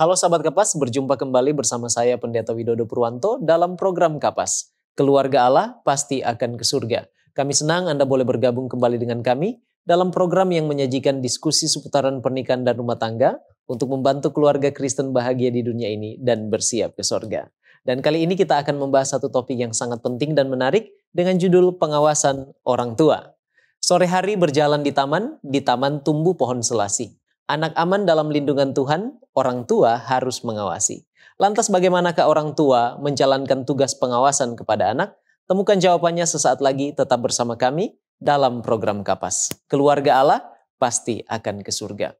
Halo sahabat Kapas, berjumpa kembali bersama saya Pendeta Widodo Purwanto dalam program Kapas. Keluarga Allah pasti akan ke surga. Kami senang Anda boleh bergabung kembali dengan kami dalam program yang menyajikan diskusi seputaran pernikahan dan rumah tangga untuk membantu keluarga Kristen bahagia di dunia ini dan bersiap ke surga. Dan kali ini kita akan membahas satu topik yang sangat penting dan menarik dengan judul pengawasan orang tua. Sore hari berjalan di taman, di taman tumbuh pohon selasi. Anak aman dalam lindungan Tuhan, orang tua harus mengawasi. Lantas bagaimanakah orang tua menjalankan tugas pengawasan kepada anak? Temukan jawabannya sesaat lagi tetap bersama kami dalam program Kapas. Keluarga Allah pasti akan ke surga.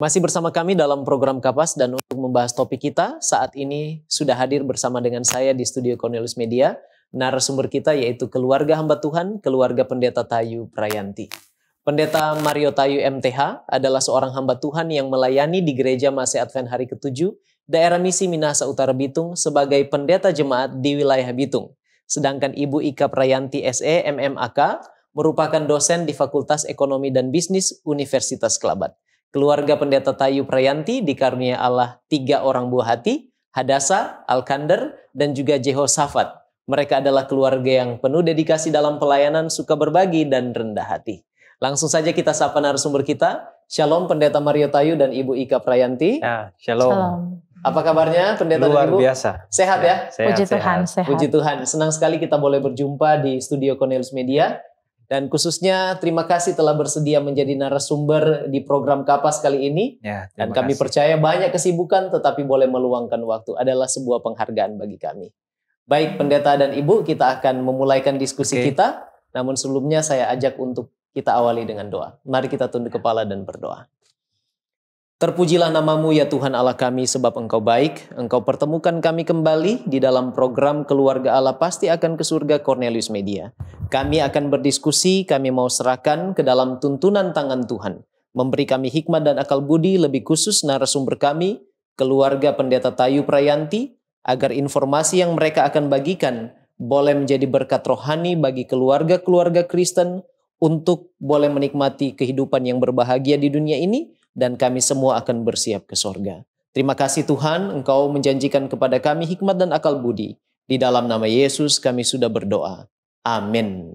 Masih bersama kami dalam program Kapas dan untuk membahas topik kita saat ini sudah hadir bersama dengan saya di studio Cornelius Media narasumber kita yaitu keluarga hamba Tuhan, keluarga pendeta Tayu Prayanti. Pendeta Mario Tayu MTH adalah seorang hamba Tuhan yang melayani di gereja Mase Advent hari ke-7, daerah misi Minahasa Utara Bitung sebagai pendeta jemaat di wilayah Bitung. Sedangkan Ibu Ika Prayanti SE MMAK merupakan dosen di Fakultas Ekonomi dan Bisnis Universitas Kelabat. Keluarga pendeta Tayu Prayanti dikarunia Allah tiga orang buah hati, Hadasa, Alkander, dan juga Jehoshaphat mereka adalah keluarga yang penuh dedikasi dalam pelayanan, suka berbagi, dan rendah hati. Langsung saja kita sapa narasumber kita. Shalom Pendeta Mario Tayu dan Ibu Ika Prayanti. Ya, shalom. shalom. Apa kabarnya Pendeta Luar dan Ibu? biasa. Sehat ya? Sehat, Puji sehat. Tuhan, sehat. Puji Tuhan. Senang sekali kita boleh berjumpa di studio Cornelius Media. Dan khususnya terima kasih telah bersedia menjadi narasumber di program Kapas kali ini. Ya, Dan kami kasih. percaya banyak kesibukan tetapi boleh meluangkan waktu adalah sebuah penghargaan bagi kami. Baik pendeta dan ibu, kita akan memulaikan diskusi okay. kita. Namun sebelumnya saya ajak untuk kita awali dengan doa. Mari kita tunduk kepala dan berdoa. Terpujilah namamu ya Tuhan Allah kami sebab engkau baik. Engkau pertemukan kami kembali di dalam program Keluarga Allah Pasti Akan ke Surga Cornelius Media. Kami akan berdiskusi, kami mau serahkan ke dalam tuntunan tangan Tuhan. Memberi kami hikmat dan akal budi lebih khusus narasumber kami, keluarga pendeta Tayu Prayanti, agar informasi yang mereka akan bagikan boleh menjadi berkat rohani bagi keluarga-keluarga Kristen untuk boleh menikmati kehidupan yang berbahagia di dunia ini dan kami semua akan bersiap ke sorga. Terima kasih Tuhan Engkau menjanjikan kepada kami hikmat dan akal budi. Di dalam nama Yesus kami sudah berdoa. Amin.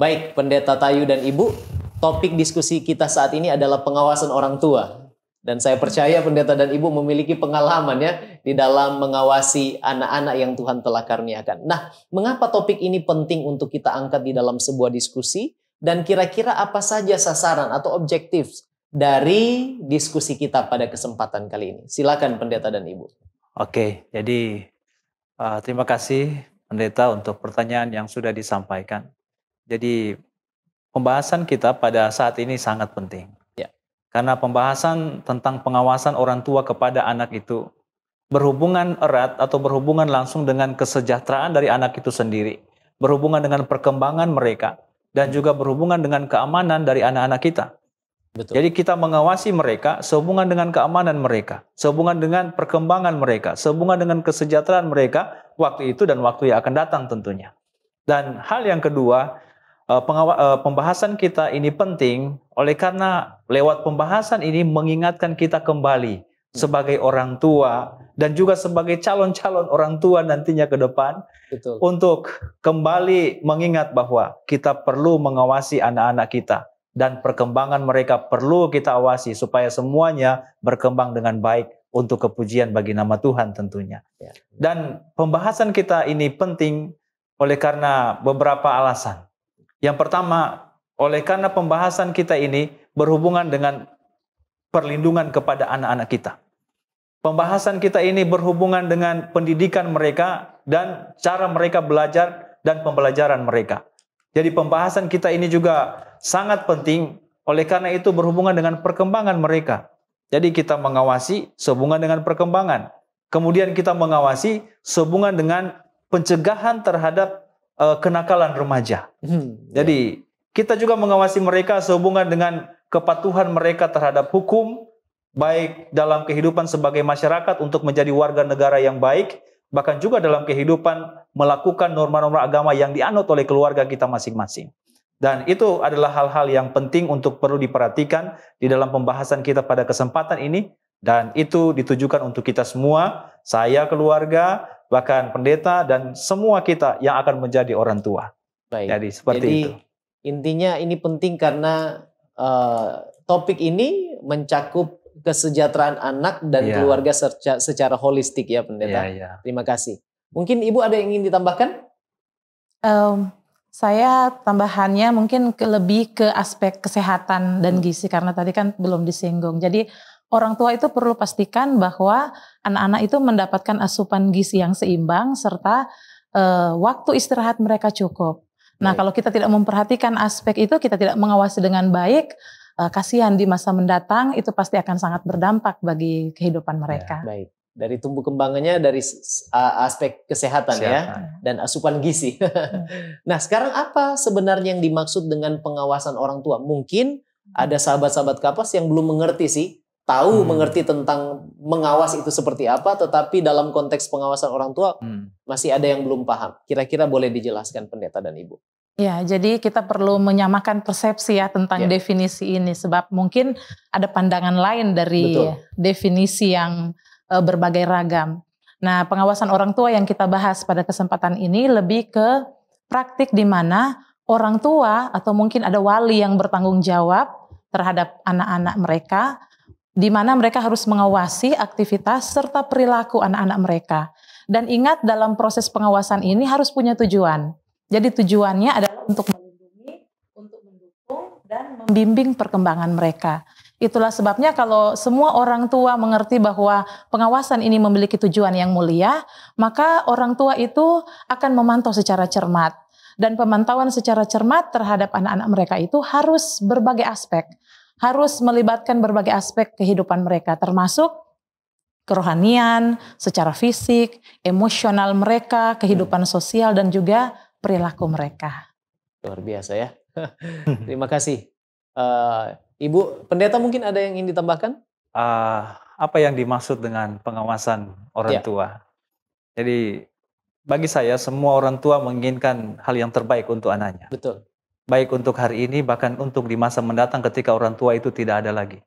Baik pendeta Tayu dan Ibu, topik diskusi kita saat ini adalah pengawasan orang tua. Dan saya percaya pendeta dan ibu memiliki pengalaman ya di dalam mengawasi anak-anak yang Tuhan telah karuniakan. Nah, mengapa topik ini penting untuk kita angkat di dalam sebuah diskusi dan kira-kira apa saja sasaran atau objektif dari diskusi kita pada kesempatan kali ini? Silakan pendeta dan ibu. Oke, jadi uh, terima kasih pendeta untuk pertanyaan yang sudah disampaikan. Jadi pembahasan kita pada saat ini sangat penting karena pembahasan tentang pengawasan orang tua kepada anak itu berhubungan erat atau berhubungan langsung dengan kesejahteraan dari anak itu sendiri, berhubungan dengan perkembangan mereka, dan juga berhubungan dengan keamanan dari anak-anak kita. Betul. Jadi kita mengawasi mereka sehubungan dengan keamanan mereka, sehubungan dengan perkembangan mereka, sehubungan dengan kesejahteraan mereka waktu itu dan waktu yang akan datang tentunya. Dan hal yang kedua, Eh, pengawa, eh, pembahasan kita ini penting oleh karena lewat pembahasan ini mengingatkan kita kembali sebagai orang tua dan juga sebagai calon-calon orang tua nantinya ke depan Betul. untuk kembali mengingat bahwa kita perlu mengawasi anak-anak kita dan perkembangan mereka perlu kita awasi supaya semuanya berkembang dengan baik untuk kepujian bagi nama Tuhan tentunya. Ya. Dan pembahasan kita ini penting oleh karena beberapa alasan. Yang pertama, oleh karena pembahasan kita ini berhubungan dengan perlindungan kepada anak-anak kita. Pembahasan kita ini berhubungan dengan pendidikan mereka dan cara mereka belajar dan pembelajaran mereka. Jadi pembahasan kita ini juga sangat penting oleh karena itu berhubungan dengan perkembangan mereka. Jadi kita mengawasi sehubungan dengan perkembangan. Kemudian kita mengawasi sehubungan dengan pencegahan terhadap uh, kenakalan remaja. Hmm, Jadi ya. kita juga mengawasi mereka sehubungan dengan kepatuhan mereka terhadap hukum baik dalam kehidupan sebagai masyarakat untuk menjadi warga negara yang baik, bahkan juga dalam kehidupan melakukan norma-norma agama yang dianut oleh keluarga kita masing-masing. Dan itu adalah hal-hal yang penting untuk perlu diperhatikan di dalam pembahasan kita pada kesempatan ini. Dan itu ditujukan untuk kita semua, saya keluarga, bahkan pendeta dan semua kita yang akan menjadi orang tua. Baik. Jadi seperti Jadi, itu. Intinya ini penting karena uh, topik ini mencakup kesejahteraan anak dan ya. keluarga secara, secara holistik ya pendeta. Ya, ya. Terima kasih. Mungkin ibu ada yang ingin ditambahkan? Um, saya tambahannya mungkin ke lebih ke aspek kesehatan dan hmm. gizi karena tadi kan belum disinggung. Jadi orang tua itu perlu pastikan bahwa anak-anak itu mendapatkan asupan gizi yang seimbang serta e, waktu istirahat mereka cukup. Nah, kalau kita tidak memperhatikan aspek itu, kita tidak mengawasi dengan baik, e, kasihan di masa mendatang itu pasti akan sangat berdampak bagi kehidupan ya, mereka. Ya, baik. Dari tumbuh kembangannya dari aspek kesehatan, ya, kesehatan. ya dan asupan gizi. Hmm. nah, sekarang apa sebenarnya yang dimaksud dengan pengawasan orang tua? Mungkin hmm. ada sahabat-sahabat kapas yang belum mengerti sih tahu hmm. mengerti tentang mengawas itu seperti apa tetapi dalam konteks pengawasan orang tua hmm. masih ada yang belum paham kira-kira boleh dijelaskan pendeta dan ibu Ya, jadi kita perlu menyamakan persepsi ya tentang ya. definisi ini sebab mungkin ada pandangan lain dari Betul. definisi yang e, berbagai ragam. Nah, pengawasan orang tua yang kita bahas pada kesempatan ini lebih ke praktik di mana orang tua atau mungkin ada wali yang bertanggung jawab terhadap anak-anak mereka di mana mereka harus mengawasi aktivitas serta perilaku anak-anak mereka. Dan ingat dalam proses pengawasan ini harus punya tujuan. Jadi tujuannya adalah untuk melindungi, untuk mendukung dan membimbing perkembangan mereka. Itulah sebabnya kalau semua orang tua mengerti bahwa pengawasan ini memiliki tujuan yang mulia, maka orang tua itu akan memantau secara cermat dan pemantauan secara cermat terhadap anak-anak mereka itu harus berbagai aspek harus melibatkan berbagai aspek kehidupan mereka termasuk kerohanian, secara fisik, emosional mereka, kehidupan sosial dan juga perilaku mereka. Luar biasa ya. Terima kasih. Uh, Ibu pendeta mungkin ada yang ingin ditambahkan? Uh, apa yang dimaksud dengan pengawasan orang yeah. tua? Jadi bagi saya semua orang tua menginginkan hal yang terbaik untuk anaknya. Betul baik untuk hari ini, bahkan untuk di masa mendatang ketika orang tua itu tidak ada lagi.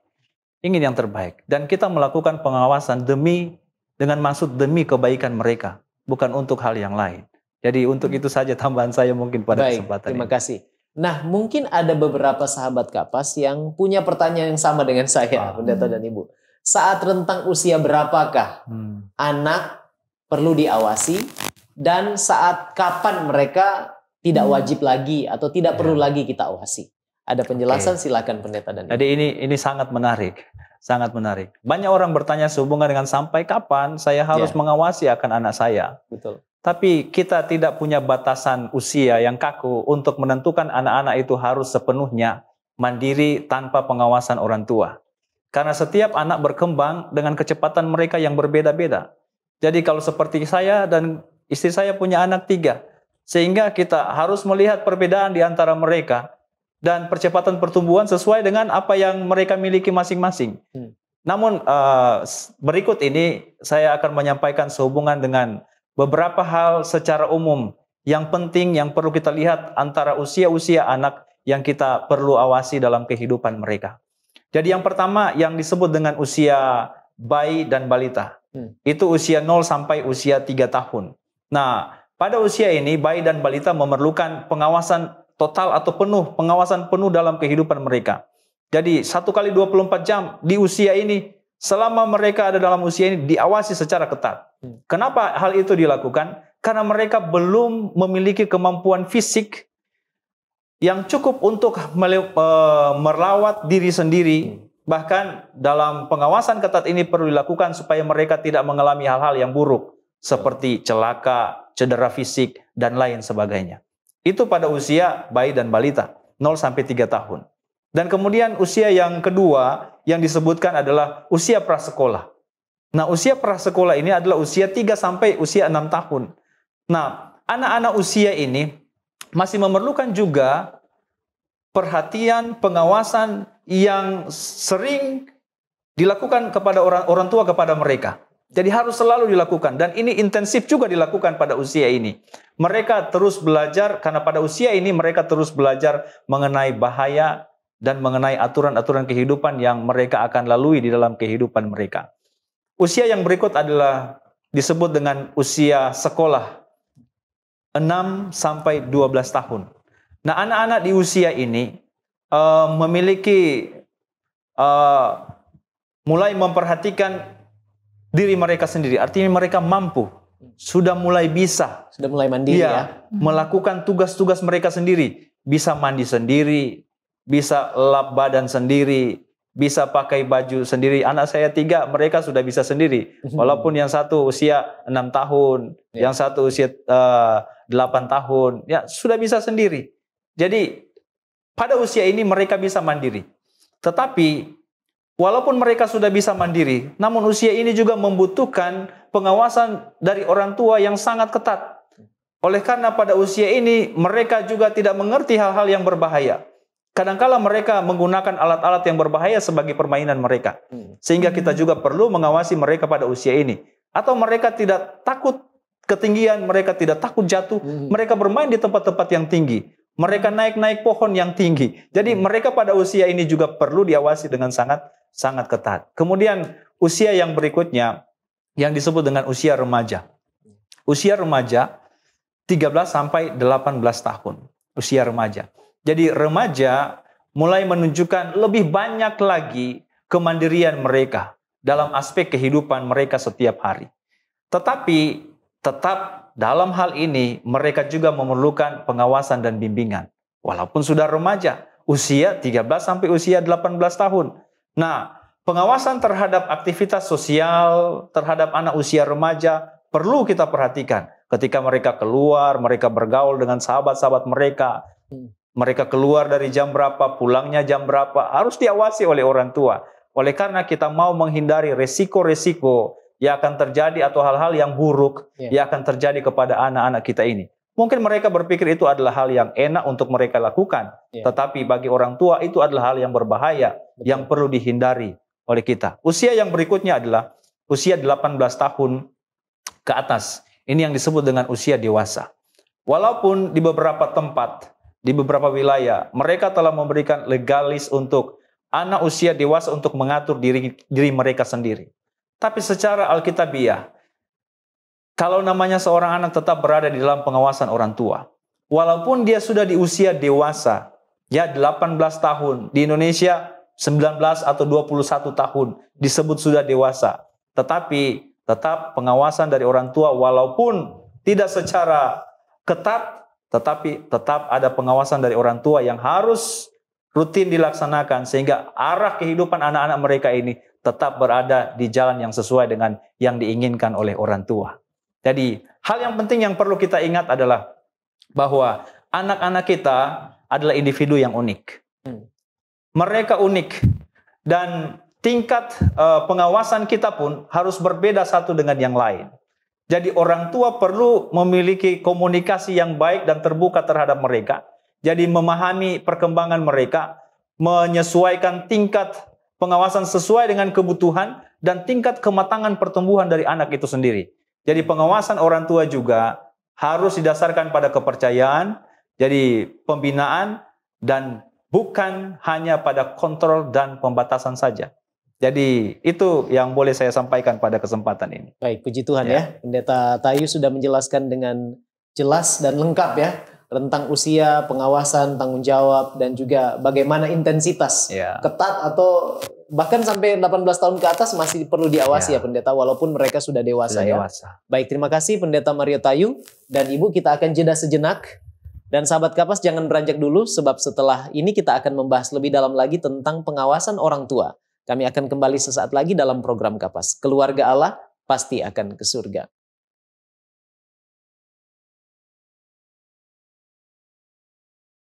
Ingin yang terbaik. Dan kita melakukan pengawasan demi, dengan maksud demi kebaikan mereka, bukan untuk hal yang lain. Jadi untuk itu saja tambahan saya mungkin pada baik, kesempatan terima ini. Terima kasih. Nah, mungkin ada beberapa sahabat kapas yang punya pertanyaan yang sama dengan saya, ah. pendeta dan ibu. Saat rentang usia berapakah hmm. anak perlu diawasi dan saat kapan mereka tidak hmm. wajib lagi atau tidak perlu ya. lagi kita awasi. Ada penjelasan okay. silakan pendeta dan. Jadi ini ini sangat menarik, sangat menarik. Banyak orang bertanya sehubungan dengan sampai kapan saya harus yeah. mengawasi akan anak saya. Betul. Tapi kita tidak punya batasan usia yang kaku untuk menentukan anak-anak itu harus sepenuhnya mandiri tanpa pengawasan orang tua. Karena setiap anak berkembang dengan kecepatan mereka yang berbeda-beda. Jadi kalau seperti saya dan istri saya punya anak tiga, sehingga kita harus melihat perbedaan di antara mereka dan percepatan pertumbuhan sesuai dengan apa yang mereka miliki masing-masing. Hmm. Namun uh, berikut ini saya akan menyampaikan sehubungan dengan beberapa hal secara umum yang penting yang perlu kita lihat antara usia-usia anak yang kita perlu awasi dalam kehidupan mereka. Jadi yang pertama yang disebut dengan usia bayi dan balita. Hmm. Itu usia 0 sampai usia 3 tahun. Nah, pada usia ini, bayi dan balita memerlukan pengawasan total atau penuh, pengawasan penuh dalam kehidupan mereka. Jadi, satu kali 24 jam di usia ini, selama mereka ada dalam usia ini, diawasi secara ketat. Hmm. Kenapa hal itu dilakukan? Karena mereka belum memiliki kemampuan fisik yang cukup untuk e, merawat diri sendiri. Hmm. Bahkan dalam pengawasan ketat ini perlu dilakukan supaya mereka tidak mengalami hal-hal yang buruk seperti celaka, cedera fisik, dan lain sebagainya. Itu pada usia bayi dan balita, 0 sampai 3 tahun. Dan kemudian usia yang kedua yang disebutkan adalah usia prasekolah. Nah, usia prasekolah ini adalah usia 3 sampai usia 6 tahun. Nah, anak-anak usia ini masih memerlukan juga perhatian, pengawasan yang sering dilakukan kepada orang orang tua kepada mereka. Jadi harus selalu dilakukan dan ini intensif juga dilakukan pada usia ini. Mereka terus belajar karena pada usia ini mereka terus belajar mengenai bahaya dan mengenai aturan-aturan kehidupan yang mereka akan lalui di dalam kehidupan mereka. Usia yang berikut adalah disebut dengan usia sekolah 6 sampai 12 tahun. Nah, anak-anak di usia ini uh, memiliki uh, mulai memperhatikan diri mereka sendiri. Artinya mereka mampu, sudah mulai bisa, sudah mulai mandiri ya, ya. melakukan tugas-tugas mereka sendiri, bisa mandi sendiri, bisa lap badan sendiri, bisa pakai baju sendiri. Anak saya tiga, mereka sudah bisa sendiri. Mhm. Walaupun yang satu usia enam tahun, ya. yang satu usia eh, delapan tahun, ya sudah bisa sendiri. Jadi pada usia ini mereka bisa mandiri. Tetapi Walaupun mereka sudah bisa mandiri, namun usia ini juga membutuhkan pengawasan dari orang tua yang sangat ketat. Oleh karena pada usia ini mereka juga tidak mengerti hal-hal yang berbahaya. Kadangkala mereka menggunakan alat-alat yang berbahaya sebagai permainan mereka. Sehingga kita juga perlu mengawasi mereka pada usia ini. Atau mereka tidak takut ketinggian, mereka tidak takut jatuh, mereka bermain di tempat-tempat yang tinggi. Mereka naik-naik pohon yang tinggi. Jadi mereka pada usia ini juga perlu diawasi dengan sangat sangat ketat. Kemudian usia yang berikutnya yang disebut dengan usia remaja. Usia remaja 13 sampai 18 tahun. Usia remaja. Jadi remaja mulai menunjukkan lebih banyak lagi kemandirian mereka dalam aspek kehidupan mereka setiap hari. Tetapi tetap dalam hal ini mereka juga memerlukan pengawasan dan bimbingan. Walaupun sudah remaja, usia 13 sampai usia 18 tahun. Nah, pengawasan terhadap aktivitas sosial, terhadap anak usia remaja perlu kita perhatikan. Ketika mereka keluar, mereka bergaul dengan sahabat-sahabat mereka. Hmm. Mereka keluar dari jam berapa, pulangnya jam berapa, harus diawasi oleh orang tua. Oleh karena kita mau menghindari resiko-resiko yang akan terjadi atau hal-hal yang buruk ya. yang akan terjadi kepada anak-anak kita ini. Mungkin mereka berpikir itu adalah hal yang enak untuk mereka lakukan, yeah. tetapi bagi orang tua itu adalah hal yang berbahaya Betul. yang perlu dihindari oleh kita. Usia yang berikutnya adalah usia 18 tahun ke atas. Ini yang disebut dengan usia dewasa. Walaupun di beberapa tempat, di beberapa wilayah, mereka telah memberikan legalis untuk anak usia dewasa untuk mengatur diri diri mereka sendiri. Tapi secara alkitabiah, kalau namanya seorang anak tetap berada di dalam pengawasan orang tua, walaupun dia sudah di usia dewasa, ya 18 tahun, di Indonesia 19 atau 21 tahun disebut sudah dewasa, tetapi tetap pengawasan dari orang tua walaupun tidak secara ketat tetapi tetap ada pengawasan dari orang tua yang harus rutin dilaksanakan sehingga arah kehidupan anak-anak mereka ini tetap berada di jalan yang sesuai dengan yang diinginkan oleh orang tua. Jadi, hal yang penting yang perlu kita ingat adalah bahwa anak-anak kita adalah individu yang unik. Hmm. Mereka unik dan tingkat uh, pengawasan kita pun harus berbeda satu dengan yang lain. Jadi orang tua perlu memiliki komunikasi yang baik dan terbuka terhadap mereka. Jadi memahami perkembangan mereka, menyesuaikan tingkat pengawasan sesuai dengan kebutuhan dan tingkat kematangan pertumbuhan dari anak itu sendiri. Jadi pengawasan orang tua juga harus didasarkan pada kepercayaan, jadi pembinaan dan bukan hanya pada kontrol dan pembatasan saja. Jadi itu yang boleh saya sampaikan pada kesempatan ini. Baik, puji Tuhan ya. ya. Pendeta Tayu sudah menjelaskan dengan jelas dan lengkap ya rentang usia, pengawasan, tanggung jawab dan juga bagaimana intensitas ya. ketat atau bahkan sampai 18 tahun ke atas masih perlu diawasi ya, ya pendeta walaupun mereka sudah dewasa sudah ya. Baik, terima kasih pendeta Mario Tayu dan Ibu kita akan jeda sejenak. Dan sahabat kapas jangan beranjak dulu sebab setelah ini kita akan membahas lebih dalam lagi tentang pengawasan orang tua. Kami akan kembali sesaat lagi dalam program kapas. Keluarga Allah pasti akan ke surga.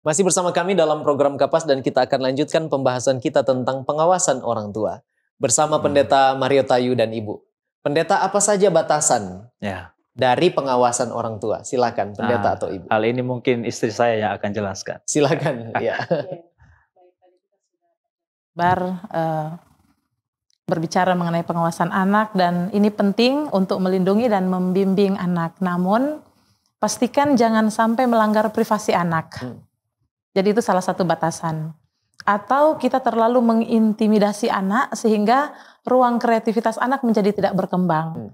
Masih bersama kami dalam program Kapas dan kita akan lanjutkan pembahasan kita tentang pengawasan orang tua bersama hmm. Pendeta Mario Tayu dan Ibu. Pendeta apa saja batasan ya. dari pengawasan orang tua? Silakan Pendeta nah, atau Ibu. Hal ini mungkin istri saya yang akan jelaskan. Silakan. ya. Bar uh, berbicara mengenai pengawasan anak dan ini penting untuk melindungi dan membimbing anak. Namun pastikan jangan sampai melanggar privasi anak. Hmm jadi itu salah satu batasan. Atau kita terlalu mengintimidasi anak sehingga ruang kreativitas anak menjadi tidak berkembang. Hmm.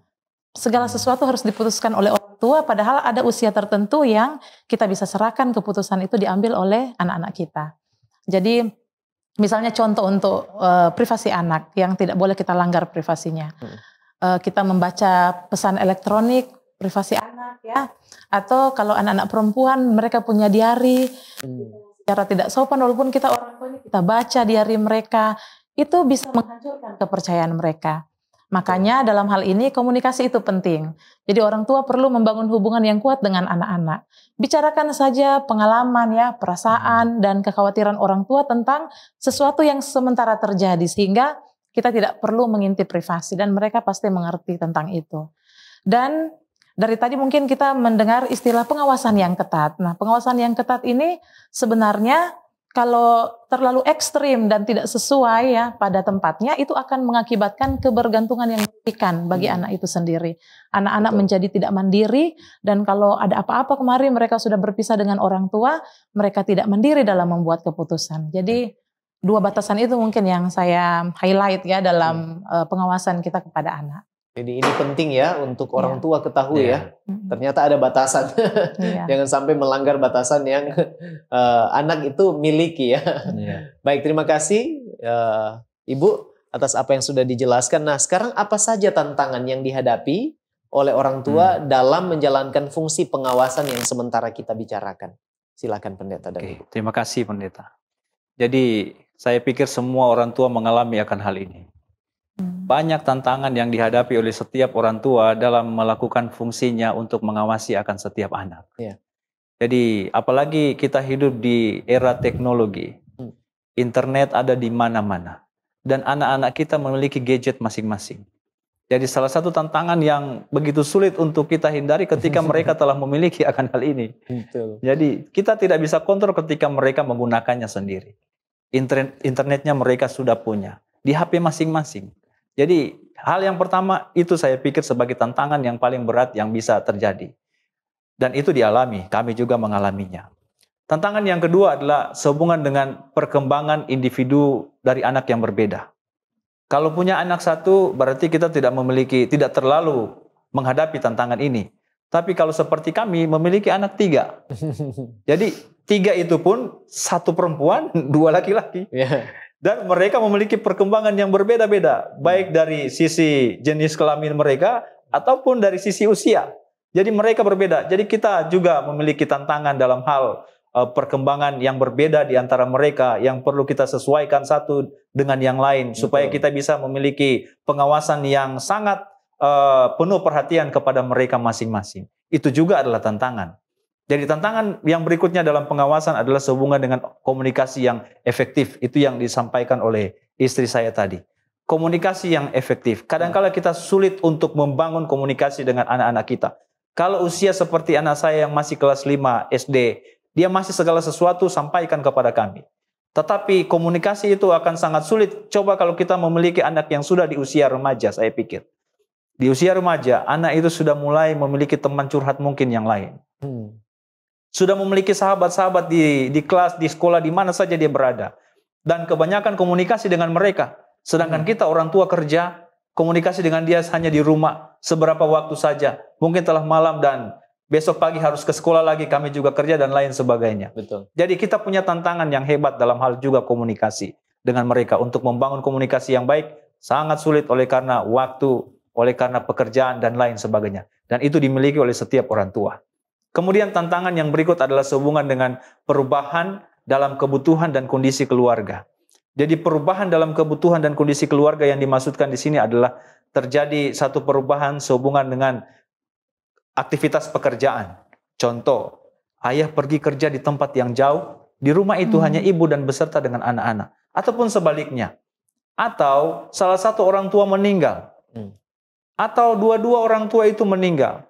Segala sesuatu harus diputuskan oleh orang tua padahal ada usia tertentu yang kita bisa serahkan keputusan itu diambil oleh anak-anak kita. Jadi misalnya contoh untuk uh, privasi anak yang tidak boleh kita langgar privasinya. Uh, kita membaca pesan elektronik privasi anak ya atau kalau anak-anak perempuan mereka punya diari hmm. secara tidak sopan walaupun kita orang tuanya kita baca diari mereka itu bisa menghancurkan kepercayaan mereka. Makanya dalam hal ini komunikasi itu penting. Jadi orang tua perlu membangun hubungan yang kuat dengan anak-anak. Bicarakan saja pengalaman ya, perasaan dan kekhawatiran orang tua tentang sesuatu yang sementara terjadi sehingga kita tidak perlu mengintip privasi dan mereka pasti mengerti tentang itu. Dan dari tadi mungkin kita mendengar istilah pengawasan yang ketat. Nah, pengawasan yang ketat ini sebenarnya kalau terlalu ekstrim dan tidak sesuai ya pada tempatnya itu akan mengakibatkan kebergantungan yang signifikan bagi hmm. anak itu sendiri. Anak-anak menjadi tidak mandiri dan kalau ada apa-apa kemarin mereka sudah berpisah dengan orang tua, mereka tidak mandiri dalam membuat keputusan. Jadi dua batasan itu mungkin yang saya highlight ya dalam hmm. pengawasan kita kepada anak. Jadi ini penting ya untuk orang iya. tua ketahui yeah. ya. Iya. Ternyata ada batasan. Yeah. Jangan sampai melanggar batasan yang uh, anak itu miliki ya. Yeah. Baik, terima kasih uh, Ibu atas apa yang sudah dijelaskan. Nah, sekarang apa saja tantangan yang dihadapi oleh orang tua hmm. dalam menjalankan fungsi pengawasan yang sementara kita bicarakan? Silakan Pendeta dan okay. Ibu. Terima kasih Pendeta. Jadi, saya pikir semua orang tua mengalami akan hal ini. Hmm. Banyak tantangan yang dihadapi oleh setiap orang tua dalam melakukan fungsinya untuk mengawasi akan setiap anak. Yeah. Jadi, apalagi kita hidup di era teknologi, hmm. internet ada di mana-mana, dan anak-anak kita memiliki gadget masing-masing. Jadi salah satu tantangan yang begitu sulit untuk kita hindari ketika mereka telah memiliki akan hal ini. Betul. Jadi kita tidak bisa kontrol ketika mereka menggunakannya sendiri. Internet, internetnya mereka sudah punya di HP masing-masing. Jadi hal yang pertama itu saya pikir sebagai tantangan yang paling berat yang bisa terjadi. Dan itu dialami, kami juga mengalaminya. Tantangan yang kedua adalah sehubungan dengan perkembangan individu dari anak yang berbeda. Kalau punya anak satu, berarti kita tidak memiliki, tidak terlalu menghadapi tantangan ini. Tapi kalau seperti kami, memiliki anak tiga. Jadi tiga itu pun satu perempuan, dua laki-laki. Yeah dan mereka memiliki perkembangan yang berbeda-beda, baik dari sisi jenis kelamin mereka ataupun dari sisi usia. Jadi mereka berbeda. Jadi kita juga memiliki tantangan dalam hal eh, perkembangan yang berbeda di antara mereka yang perlu kita sesuaikan satu dengan yang lain Betul. supaya kita bisa memiliki pengawasan yang sangat uh, penuh perhatian kepada mereka masing-masing. Itu juga adalah tantangan. Jadi tantangan yang berikutnya dalam pengawasan adalah sehubungan dengan komunikasi yang efektif. Itu yang disampaikan oleh istri saya tadi. Komunikasi yang efektif. Kadangkala kita sulit untuk membangun komunikasi dengan anak-anak kita. Kalau usia seperti anak saya yang masih kelas 5 SD, dia masih segala sesuatu sampaikan kepada kami. Tetapi komunikasi itu akan sangat sulit. Coba kalau kita memiliki anak yang sudah di usia remaja, saya pikir. Di usia remaja, anak itu sudah mulai memiliki teman curhat mungkin yang lain. Hmm. Sudah memiliki sahabat-sahabat di, di kelas, di sekolah, di mana saja dia berada. Dan kebanyakan komunikasi dengan mereka. Sedangkan hmm. kita orang tua kerja, komunikasi dengan dia hanya di rumah, seberapa waktu saja. Mungkin telah malam dan besok pagi harus ke sekolah lagi, kami juga kerja dan lain sebagainya. Betul. Jadi kita punya tantangan yang hebat dalam hal juga komunikasi dengan mereka. Untuk membangun komunikasi yang baik, sangat sulit oleh karena waktu, oleh karena pekerjaan dan lain sebagainya. Dan itu dimiliki oleh setiap orang tua. Kemudian tantangan yang berikut adalah sehubungan dengan perubahan dalam kebutuhan dan kondisi keluarga. Jadi perubahan dalam kebutuhan dan kondisi keluarga yang dimaksudkan di sini adalah terjadi satu perubahan sehubungan dengan aktivitas pekerjaan. Contoh, ayah pergi kerja di tempat yang jauh, di rumah itu hmm. hanya ibu dan beserta dengan anak-anak. Ataupun sebaliknya. Atau salah satu orang tua meninggal. Hmm. Atau dua-dua orang tua itu meninggal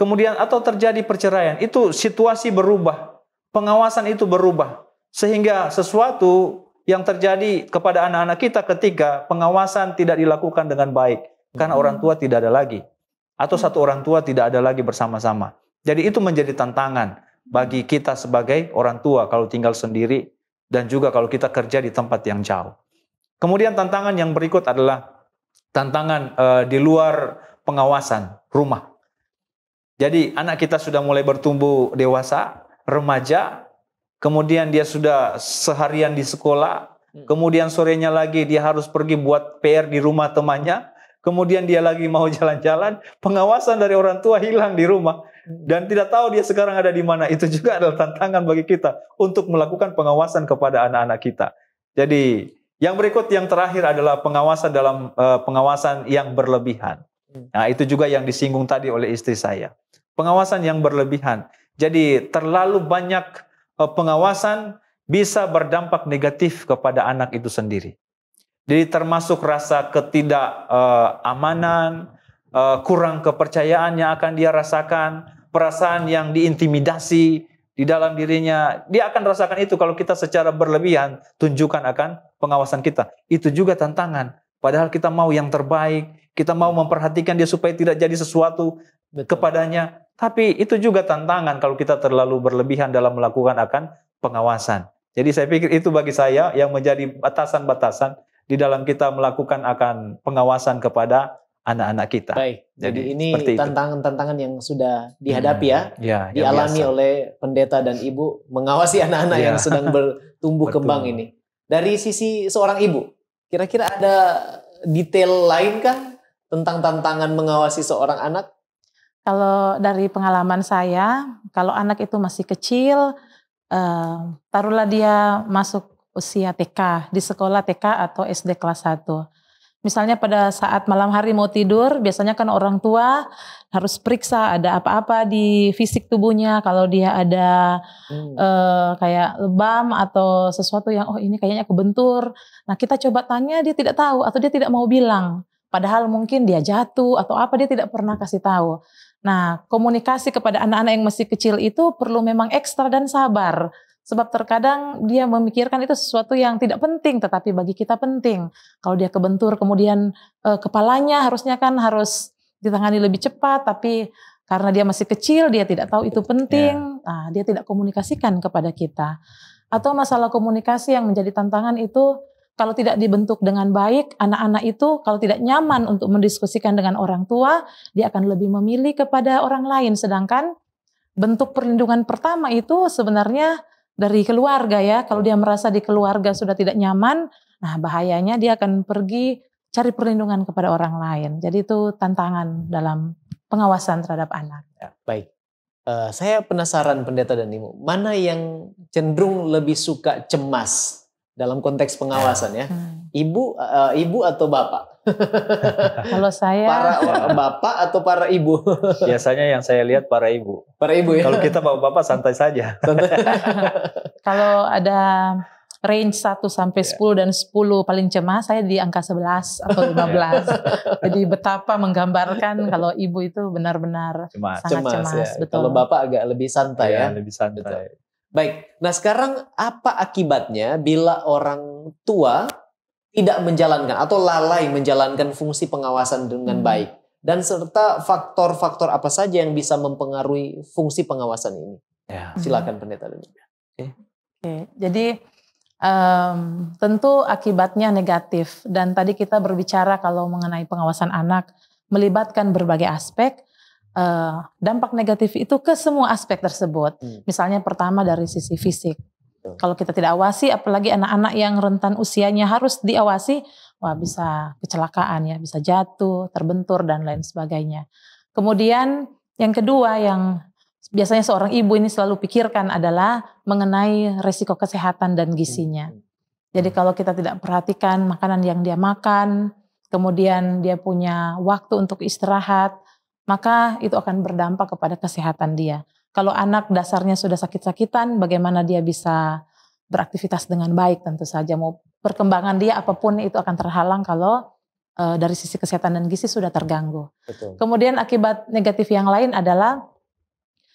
kemudian atau terjadi perceraian, itu situasi berubah, pengawasan itu berubah. Sehingga sesuatu yang terjadi kepada anak-anak kita ketika pengawasan tidak dilakukan dengan baik karena orang tua tidak ada lagi atau satu orang tua tidak ada lagi bersama-sama. Jadi itu menjadi tantangan bagi kita sebagai orang tua kalau tinggal sendiri dan juga kalau kita kerja di tempat yang jauh. Kemudian tantangan yang berikut adalah tantangan e, di luar pengawasan rumah. Jadi anak kita sudah mulai bertumbuh dewasa, remaja, kemudian dia sudah seharian di sekolah, hmm. kemudian sorenya lagi dia harus pergi buat PR di rumah temannya, kemudian dia lagi mau jalan-jalan, pengawasan dari orang tua hilang di rumah hmm. dan tidak tahu dia sekarang ada di mana. Itu juga adalah tantangan bagi kita untuk melakukan pengawasan kepada anak-anak kita. Jadi yang berikut yang terakhir adalah pengawasan dalam eh, pengawasan yang berlebihan. Hmm. Nah, itu juga yang disinggung tadi oleh istri saya pengawasan yang berlebihan. Jadi terlalu banyak eh, pengawasan bisa berdampak negatif kepada anak itu sendiri. Jadi termasuk rasa ketidakamanan, eh, eh, kurang kepercayaan yang akan dia rasakan, perasaan yang diintimidasi di dalam dirinya, dia akan rasakan itu kalau kita secara berlebihan tunjukkan akan pengawasan kita. Itu juga tantangan. Padahal kita mau yang terbaik, kita mau memperhatikan dia supaya tidak jadi sesuatu Betul. kepadanya, tapi itu juga tantangan kalau kita terlalu berlebihan dalam melakukan akan pengawasan. Jadi saya pikir itu bagi saya yang menjadi batasan-batasan di dalam kita melakukan akan pengawasan kepada anak-anak kita. Baik. Jadi, jadi ini tantangan-tantangan yang sudah dihadapi hmm, ya, ya dialami biasa. oleh pendeta dan ibu mengawasi anak-anak ya. yang sedang bertumbuh kembang ini. Dari sisi seorang ibu, kira-kira ada detail lain kah tentang tantangan mengawasi seorang anak? Kalau dari pengalaman saya, kalau anak itu masih kecil, eh, taruhlah dia masuk usia TK, di sekolah TK atau SD kelas 1. Misalnya pada saat malam hari mau tidur, biasanya kan orang tua harus periksa ada apa-apa di fisik tubuhnya. Kalau dia ada hmm. uh, kayak lebam atau sesuatu yang oh ini kayaknya kebentur. Nah kita coba tanya dia tidak tahu atau dia tidak mau bilang. Padahal mungkin dia jatuh atau apa dia tidak pernah kasih tahu. Nah, komunikasi kepada anak-anak yang masih kecil itu perlu memang ekstra dan sabar. Sebab terkadang dia memikirkan itu sesuatu yang tidak penting, tetapi bagi kita penting. Kalau dia kebentur, kemudian eh, kepalanya harusnya kan harus ditangani lebih cepat, tapi karena dia masih kecil, dia tidak tahu itu penting. Yeah. Nah, dia tidak komunikasikan kepada kita. Atau masalah komunikasi yang menjadi tantangan itu kalau tidak dibentuk dengan baik, anak-anak itu kalau tidak nyaman untuk mendiskusikan dengan orang tua, dia akan lebih memilih kepada orang lain. Sedangkan bentuk perlindungan pertama itu sebenarnya dari keluarga ya. Kalau dia merasa di keluarga sudah tidak nyaman, nah bahayanya dia akan pergi cari perlindungan kepada orang lain. Jadi itu tantangan dalam pengawasan terhadap anak. Ya, baik. Uh, saya penasaran pendeta dan ibu, mana yang cenderung lebih suka cemas dalam konteks pengawasan ya. Hmm. Ibu uh, ibu atau bapak? Kalau saya para bapak atau para ibu? Biasanya yang saya lihat para ibu. Para ibu ya. Kalau kita bapak-bapak santai saja. Kalau ada range 1 sampai 10 iya. dan 10 paling cemas saya di angka 11 atau 15. Iya. Jadi betapa menggambarkan kalau ibu itu benar-benar sangat cemas, cemas ya. betul. Kalau bapak agak lebih santai ya. ya. lebih santai. Betul. Baik, nah sekarang apa akibatnya bila orang tua tidak menjalankan atau lalai menjalankan fungsi pengawasan dengan hmm. baik? Dan serta faktor-faktor apa saja yang bisa mempengaruhi fungsi pengawasan ini? Ya. Silakan pendeta dulu. Okay. Oke, jadi um, tentu akibatnya negatif. Dan tadi kita berbicara kalau mengenai pengawasan anak melibatkan berbagai aspek, uh, dampak negatif itu ke semua aspek tersebut. Hmm. Misalnya pertama dari sisi fisik. Kalau kita tidak awasi, apalagi anak-anak yang rentan usianya harus diawasi, wah bisa kecelakaan ya, bisa jatuh, terbentur dan lain sebagainya. Kemudian yang kedua yang biasanya seorang ibu ini selalu pikirkan adalah mengenai resiko kesehatan dan gisinya. Hmm. Jadi kalau kita tidak perhatikan makanan yang dia makan, kemudian dia punya waktu untuk istirahat, maka itu akan berdampak kepada kesehatan dia. Kalau anak dasarnya sudah sakit-sakitan, bagaimana dia bisa beraktivitas dengan baik tentu saja. Mau perkembangan dia apapun itu akan terhalang kalau e, dari sisi kesehatan dan gizi sudah terganggu. Betul. Kemudian akibat negatif yang lain adalah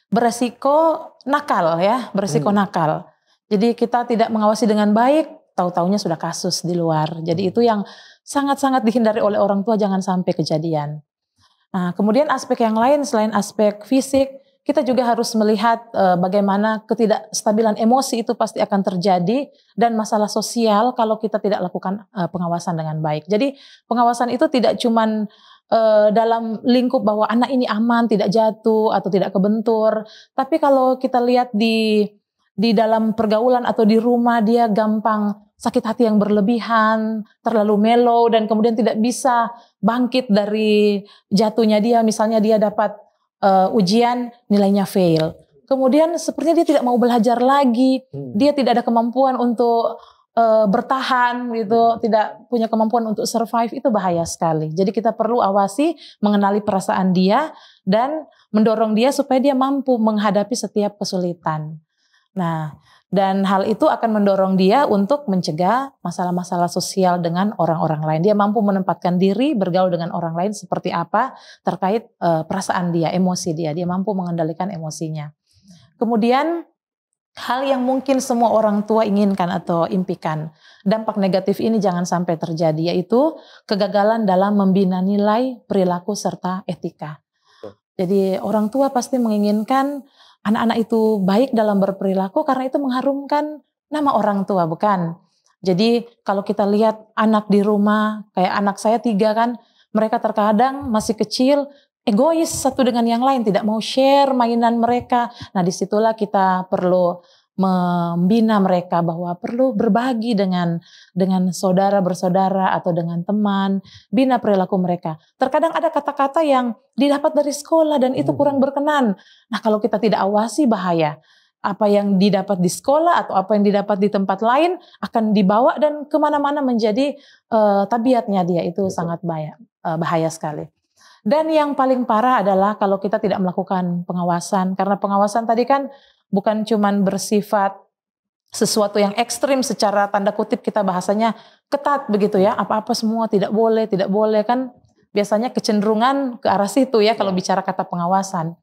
beresiko nakal ya, beresiko hmm. nakal. Jadi kita tidak mengawasi dengan baik, tahu-taunya sudah kasus di luar. Jadi hmm. itu yang sangat-sangat dihindari oleh orang tua jangan sampai kejadian. Nah, kemudian aspek yang lain selain aspek fisik, kita juga harus melihat uh, bagaimana ketidakstabilan emosi itu pasti akan terjadi dan masalah sosial kalau kita tidak lakukan uh, pengawasan dengan baik. Jadi pengawasan itu tidak cuma uh, eh, dalam lingkup bahwa anak ini aman, tidak jatuh atau tidak kebentur, tapi kalau kita lihat di di dalam pergaulan atau di rumah dia gampang sakit hati yang berlebihan, terlalu melo dan kemudian tidak bisa bangkit dari jatuhnya dia. Misalnya dia dapat uh, ujian nilainya fail. Kemudian sepertinya dia tidak mau belajar lagi, hmm. dia tidak ada kemampuan untuk uh, bertahan gitu, hmm. tidak punya kemampuan untuk survive itu bahaya sekali. Jadi kita perlu awasi, mengenali perasaan dia dan mendorong dia supaya dia mampu menghadapi setiap kesulitan. Nah, dan hal itu akan mendorong dia untuk mencegah masalah-masalah sosial dengan orang-orang lain. Dia mampu menempatkan diri bergaul dengan orang lain seperti apa terkait e, perasaan dia, emosi dia. Dia mampu mengendalikan emosinya. Kemudian hal yang mungkin semua orang tua inginkan atau impikan. Dampak negatif ini jangan sampai terjadi yaitu kegagalan dalam membina nilai, perilaku serta etika. Jadi orang tua pasti menginginkan anak-anak itu baik dalam berperilaku karena itu mengharumkan nama orang tua, bukan? Jadi kalau kita lihat anak di rumah, kayak anak saya tiga kan, mereka terkadang masih kecil, egois satu dengan yang lain, tidak mau share mainan mereka. Nah disitulah kita perlu membina mereka bahwa perlu berbagi dengan dengan saudara bersaudara atau dengan teman, bina perilaku mereka. Terkadang ada kata-kata yang didapat dari sekolah dan itu hmm. kurang berkenan. Nah, kalau kita tidak awasi bahaya. Apa yang didapat di sekolah atau apa yang didapat di tempat lain akan dibawa dan kemana-mana menjadi uh, tabiatnya dia itu Betul. sangat bahaya, uh, bahaya sekali. Dan yang paling parah adalah kalau kita tidak melakukan pengawasan karena pengawasan tadi kan bukan cuman bersifat sesuatu yang ekstrim secara tanda kutip kita bahasanya ketat begitu ya apa-apa semua tidak boleh tidak boleh kan biasanya kecenderungan ke arah situ ya kalau iya. bicara kata pengawasan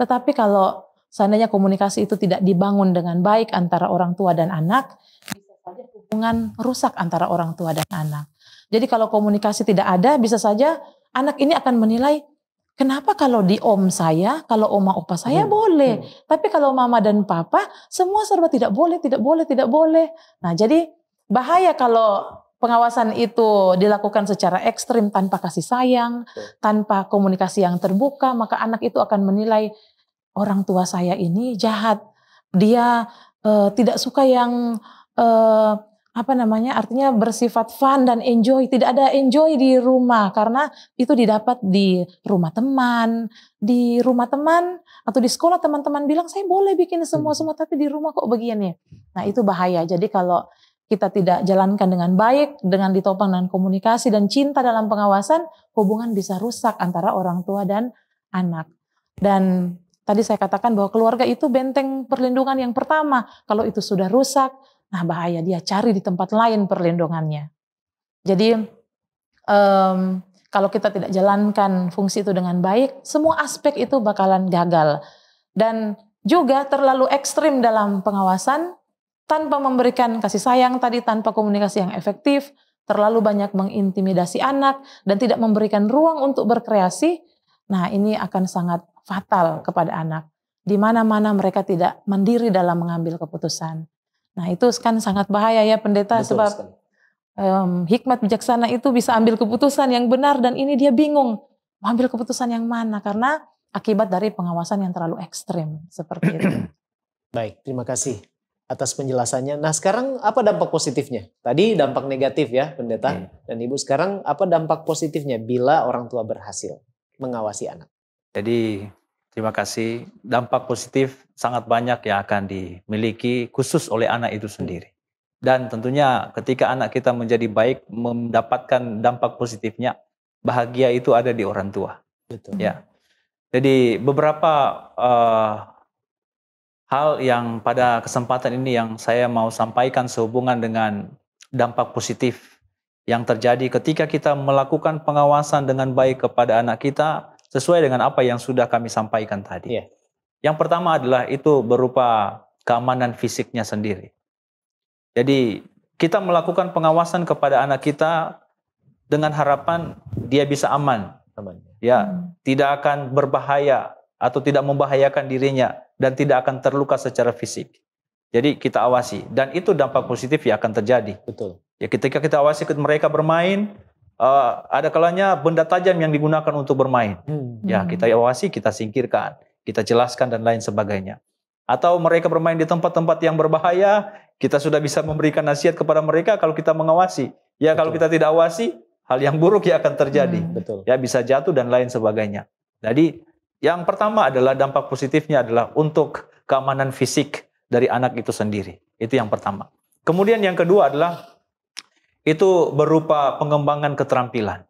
tetapi kalau seandainya komunikasi itu tidak dibangun dengan baik antara orang tua dan anak bisa saja hubungan rusak antara orang tua dan anak jadi kalau komunikasi tidak ada bisa saja anak ini akan menilai Kenapa kalau di om saya, kalau oma opa saya hmm. boleh, hmm. tapi kalau mama dan papa semua serba tidak boleh, tidak boleh, tidak boleh. Nah, jadi bahaya kalau pengawasan itu dilakukan secara ekstrim tanpa kasih sayang, tanpa komunikasi yang terbuka, maka anak itu akan menilai orang tua saya ini jahat, dia uh, tidak suka yang uh, apa namanya artinya bersifat fun dan enjoy tidak ada enjoy di rumah karena itu didapat di rumah teman di rumah teman atau di sekolah teman-teman bilang saya boleh bikin semua semua tapi di rumah kok begini nah itu bahaya jadi kalau kita tidak jalankan dengan baik dengan ditopang dengan komunikasi dan cinta dalam pengawasan hubungan bisa rusak antara orang tua dan anak dan tadi saya katakan bahwa keluarga itu benteng perlindungan yang pertama kalau itu sudah rusak Nah bahaya dia cari di tempat lain perlindungannya. Jadi um, kalau kita tidak jalankan fungsi itu dengan baik, semua aspek itu bakalan gagal. Dan juga terlalu ekstrim dalam pengawasan, tanpa memberikan kasih sayang tadi, tanpa komunikasi yang efektif, terlalu banyak mengintimidasi anak, dan tidak memberikan ruang untuk berkreasi, nah ini akan sangat fatal kepada anak. Di mana-mana mereka tidak mandiri dalam mengambil keputusan. Nah itu kan sangat bahaya ya pendeta Betul sebab um, hikmat bijaksana itu bisa ambil keputusan yang benar dan ini dia bingung mau ambil keputusan yang mana karena akibat dari pengawasan yang terlalu ekstrim seperti itu. Baik, terima kasih atas penjelasannya. Nah sekarang apa dampak positifnya? Tadi dampak negatif ya pendeta hmm. dan ibu. Sekarang apa dampak positifnya bila orang tua berhasil mengawasi anak? Jadi Terima kasih. Dampak positif sangat banyak yang akan dimiliki khusus oleh anak itu sendiri. Dan tentunya ketika anak kita menjadi baik, mendapatkan dampak positifnya, bahagia itu ada di orang tua. Betul. Ya. Jadi beberapa uh, hal yang pada kesempatan ini yang saya mau sampaikan sehubungan dengan dampak positif yang terjadi ketika kita melakukan pengawasan dengan baik kepada anak kita, sesuai dengan apa yang sudah kami sampaikan tadi. Yeah. Yang pertama adalah itu berupa keamanan fisiknya sendiri. Jadi kita melakukan pengawasan kepada anak kita dengan harapan dia bisa aman, aman. ya hmm. tidak akan berbahaya atau tidak membahayakan dirinya dan tidak akan terluka secara fisik. Jadi kita awasi dan itu dampak positif yang akan terjadi. Betul. Ya ketika kita awasi mereka bermain, uh, ada kalanya benda tajam yang digunakan untuk bermain. Hmm. Ya, kita awasi, kita singkirkan, kita jelaskan dan lain sebagainya. Atau mereka bermain di tempat-tempat yang berbahaya, kita sudah bisa memberikan nasihat kepada mereka kalau kita mengawasi. Ya, Betul. kalau kita tidak awasi, hal yang buruk ya akan terjadi. Hmm. Betul. Ya, bisa jatuh dan lain sebagainya. Jadi, yang pertama adalah dampak positifnya adalah untuk keamanan fisik dari anak itu sendiri. Itu yang pertama. Kemudian yang kedua adalah itu berupa pengembangan keterampilan.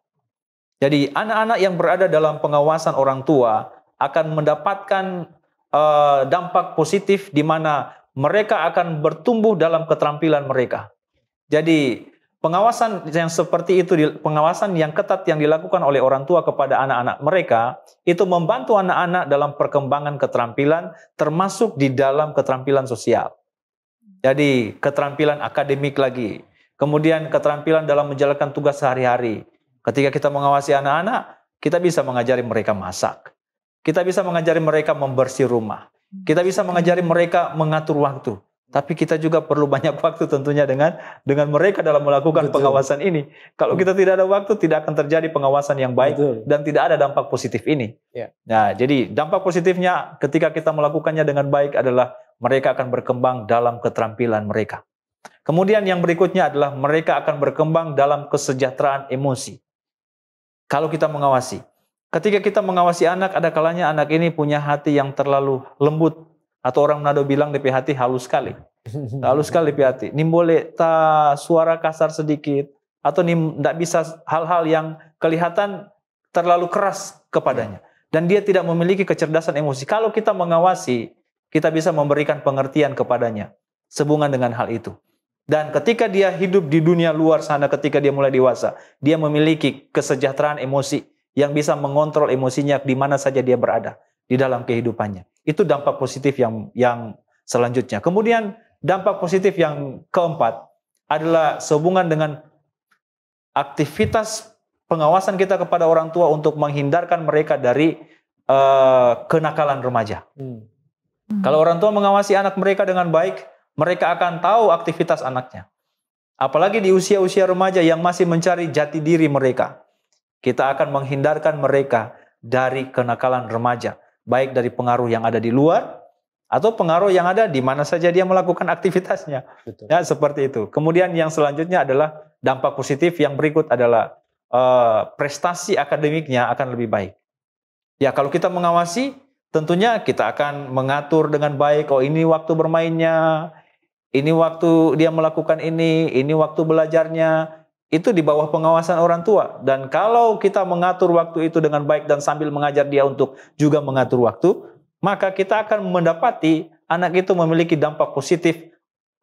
Jadi anak-anak yang berada dalam pengawasan orang tua akan mendapatkan uh, dampak positif di mana mereka akan bertumbuh dalam keterampilan mereka. Jadi pengawasan yang seperti itu, pengawasan yang ketat yang dilakukan oleh orang tua kepada anak-anak mereka itu membantu anak-anak dalam perkembangan keterampilan, termasuk di dalam keterampilan sosial. Jadi keterampilan akademik lagi, Kemudian keterampilan dalam menjalankan tugas sehari-hari. Ketika kita mengawasi anak-anak, kita bisa mengajari mereka masak. Kita bisa mengajari mereka membersih rumah. Kita bisa mengajari mereka mengatur waktu. Tapi kita juga perlu banyak waktu tentunya dengan dengan mereka dalam melakukan Betul. pengawasan ini. Kalau kita tidak ada waktu, tidak akan terjadi pengawasan yang baik Betul. dan tidak ada dampak positif ini. Ya. Nah, jadi dampak positifnya ketika kita melakukannya dengan baik adalah mereka akan berkembang dalam keterampilan mereka. Kemudian yang berikutnya adalah mereka akan berkembang dalam kesejahteraan emosi. Kalau kita mengawasi, ketika kita mengawasi anak, ada kalanya anak ini punya hati yang terlalu lembut atau orang Manado bilang DP hati halus sekali. Halus sekali DP hati. Ini boleh ta suara kasar sedikit atau ini tidak bisa hal-hal yang kelihatan terlalu keras kepadanya. Dan dia tidak memiliki kecerdasan emosi. Kalau kita mengawasi, kita bisa memberikan pengertian kepadanya. Sebungan dengan hal itu. Dan ketika dia hidup di dunia luar sana, ketika dia mulai dewasa, dia memiliki kesejahteraan emosi yang bisa mengontrol emosinya di mana saja dia berada di dalam kehidupannya. Itu dampak positif yang yang selanjutnya. Kemudian dampak positif yang keempat adalah sehubungan dengan aktivitas pengawasan kita kepada orang tua untuk menghindarkan mereka dari uh, kenakalan remaja. Hmm. Kalau orang tua mengawasi anak mereka dengan baik, mereka akan tahu aktivitas anaknya. Apalagi di usia-usia remaja yang masih mencari jati diri mereka. Kita akan menghindarkan mereka dari kenakalan remaja, baik dari pengaruh yang ada di luar atau pengaruh yang ada di mana saja dia melakukan aktivitasnya. Betul. Ya, seperti itu. Kemudian yang selanjutnya adalah dampak positif yang berikut adalah uh, prestasi akademiknya akan lebih baik. Ya, kalau kita mengawasi tentunya kita akan mengatur dengan baik oh ini waktu bermainnya, ini waktu dia melakukan ini, ini waktu belajarnya, itu di bawah pengawasan orang tua. Dan kalau kita mengatur waktu itu dengan baik dan sambil mengajar dia untuk juga mengatur waktu, maka kita akan mendapati anak itu memiliki dampak positif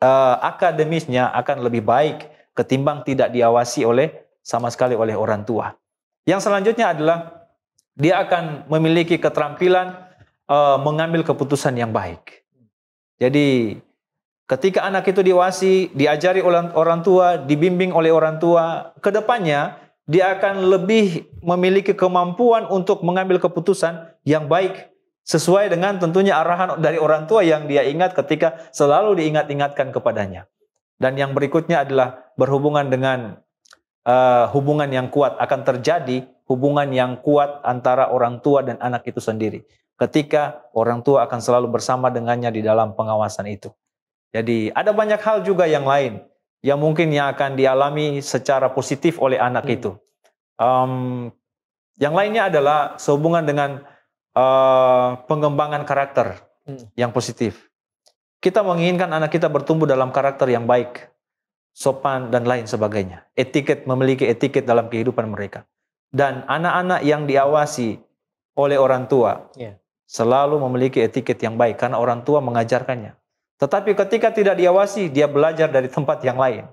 eh, akademisnya akan lebih baik ketimbang tidak diawasi oleh sama sekali oleh orang tua. Yang selanjutnya adalah dia akan memiliki keterampilan eh, mengambil keputusan yang baik. Jadi Ketika anak itu diwasi, diajari oleh orang tua, dibimbing oleh orang tua, kedepannya dia akan lebih memiliki kemampuan untuk mengambil keputusan yang baik sesuai dengan tentunya arahan dari orang tua yang dia ingat ketika selalu diingat-ingatkan kepadanya. Dan yang berikutnya adalah berhubungan dengan uh, hubungan yang kuat akan terjadi hubungan yang kuat antara orang tua dan anak itu sendiri. Ketika orang tua akan selalu bersama dengannya di dalam pengawasan itu. Jadi ada banyak hal juga yang lain yang mungkin yang akan dialami secara positif oleh anak hmm. itu. Um, yang lainnya adalah sehubungan dengan uh, pengembangan karakter hmm. yang positif. Kita menginginkan anak kita bertumbuh dalam karakter yang baik, sopan dan lain sebagainya. Etiket memiliki etiket dalam kehidupan mereka. Dan anak-anak yang diawasi oleh orang tua yeah. selalu memiliki etiket yang baik karena orang tua mengajarkannya tetapi ketika tidak diawasi, dia belajar dari tempat yang lain.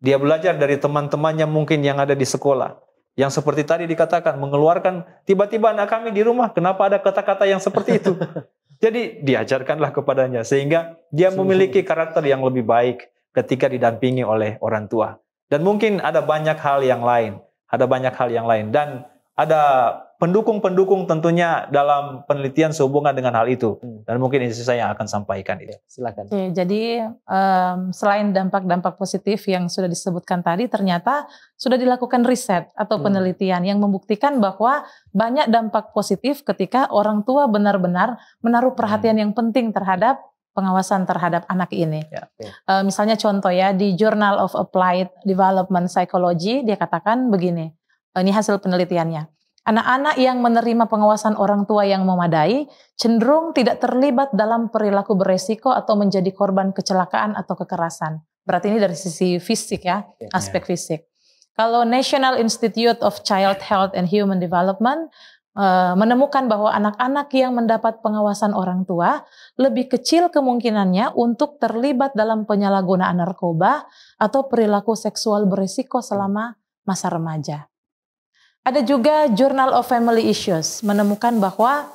Dia belajar dari teman-temannya mungkin yang ada di sekolah. Yang seperti tadi dikatakan, mengeluarkan tiba-tiba anak kami di rumah, kenapa ada kata-kata yang seperti itu? Jadi diajarkanlah kepadanya sehingga dia memiliki karakter yang lebih baik ketika didampingi oleh orang tua. Dan mungkin ada banyak hal yang lain, ada banyak hal yang lain dan ada pendukung-pendukung tentunya dalam penelitian sehubungan dengan hal itu hmm. dan mungkin ini saya yang akan sampaikan itu. Silakan. Oke, jadi um, selain dampak-dampak positif yang sudah disebutkan tadi, ternyata sudah dilakukan riset atau hmm. penelitian yang membuktikan bahwa banyak dampak positif ketika orang tua benar-benar menaruh perhatian hmm. yang penting terhadap pengawasan terhadap anak ini. ya. Uh, misalnya contoh ya di Journal of Applied Development Psychology dia katakan begini, eh, ini hasil penelitiannya Anak-anak yang menerima pengawasan orang tua yang memadai cenderung tidak terlibat dalam perilaku beresiko atau menjadi korban kecelakaan atau kekerasan. Berarti ini dari sisi fisik ya, iya. aspek fisik. Kalau National Institute of Child Health and Human Development eh, menemukan bahwa anak-anak yang mendapat pengawasan orang tua lebih kecil kemungkinannya untuk terlibat dalam penyalahgunaan narkoba atau perilaku seksual beresiko selama masa remaja. Ada juga Journal of Family Issues menemukan bahwa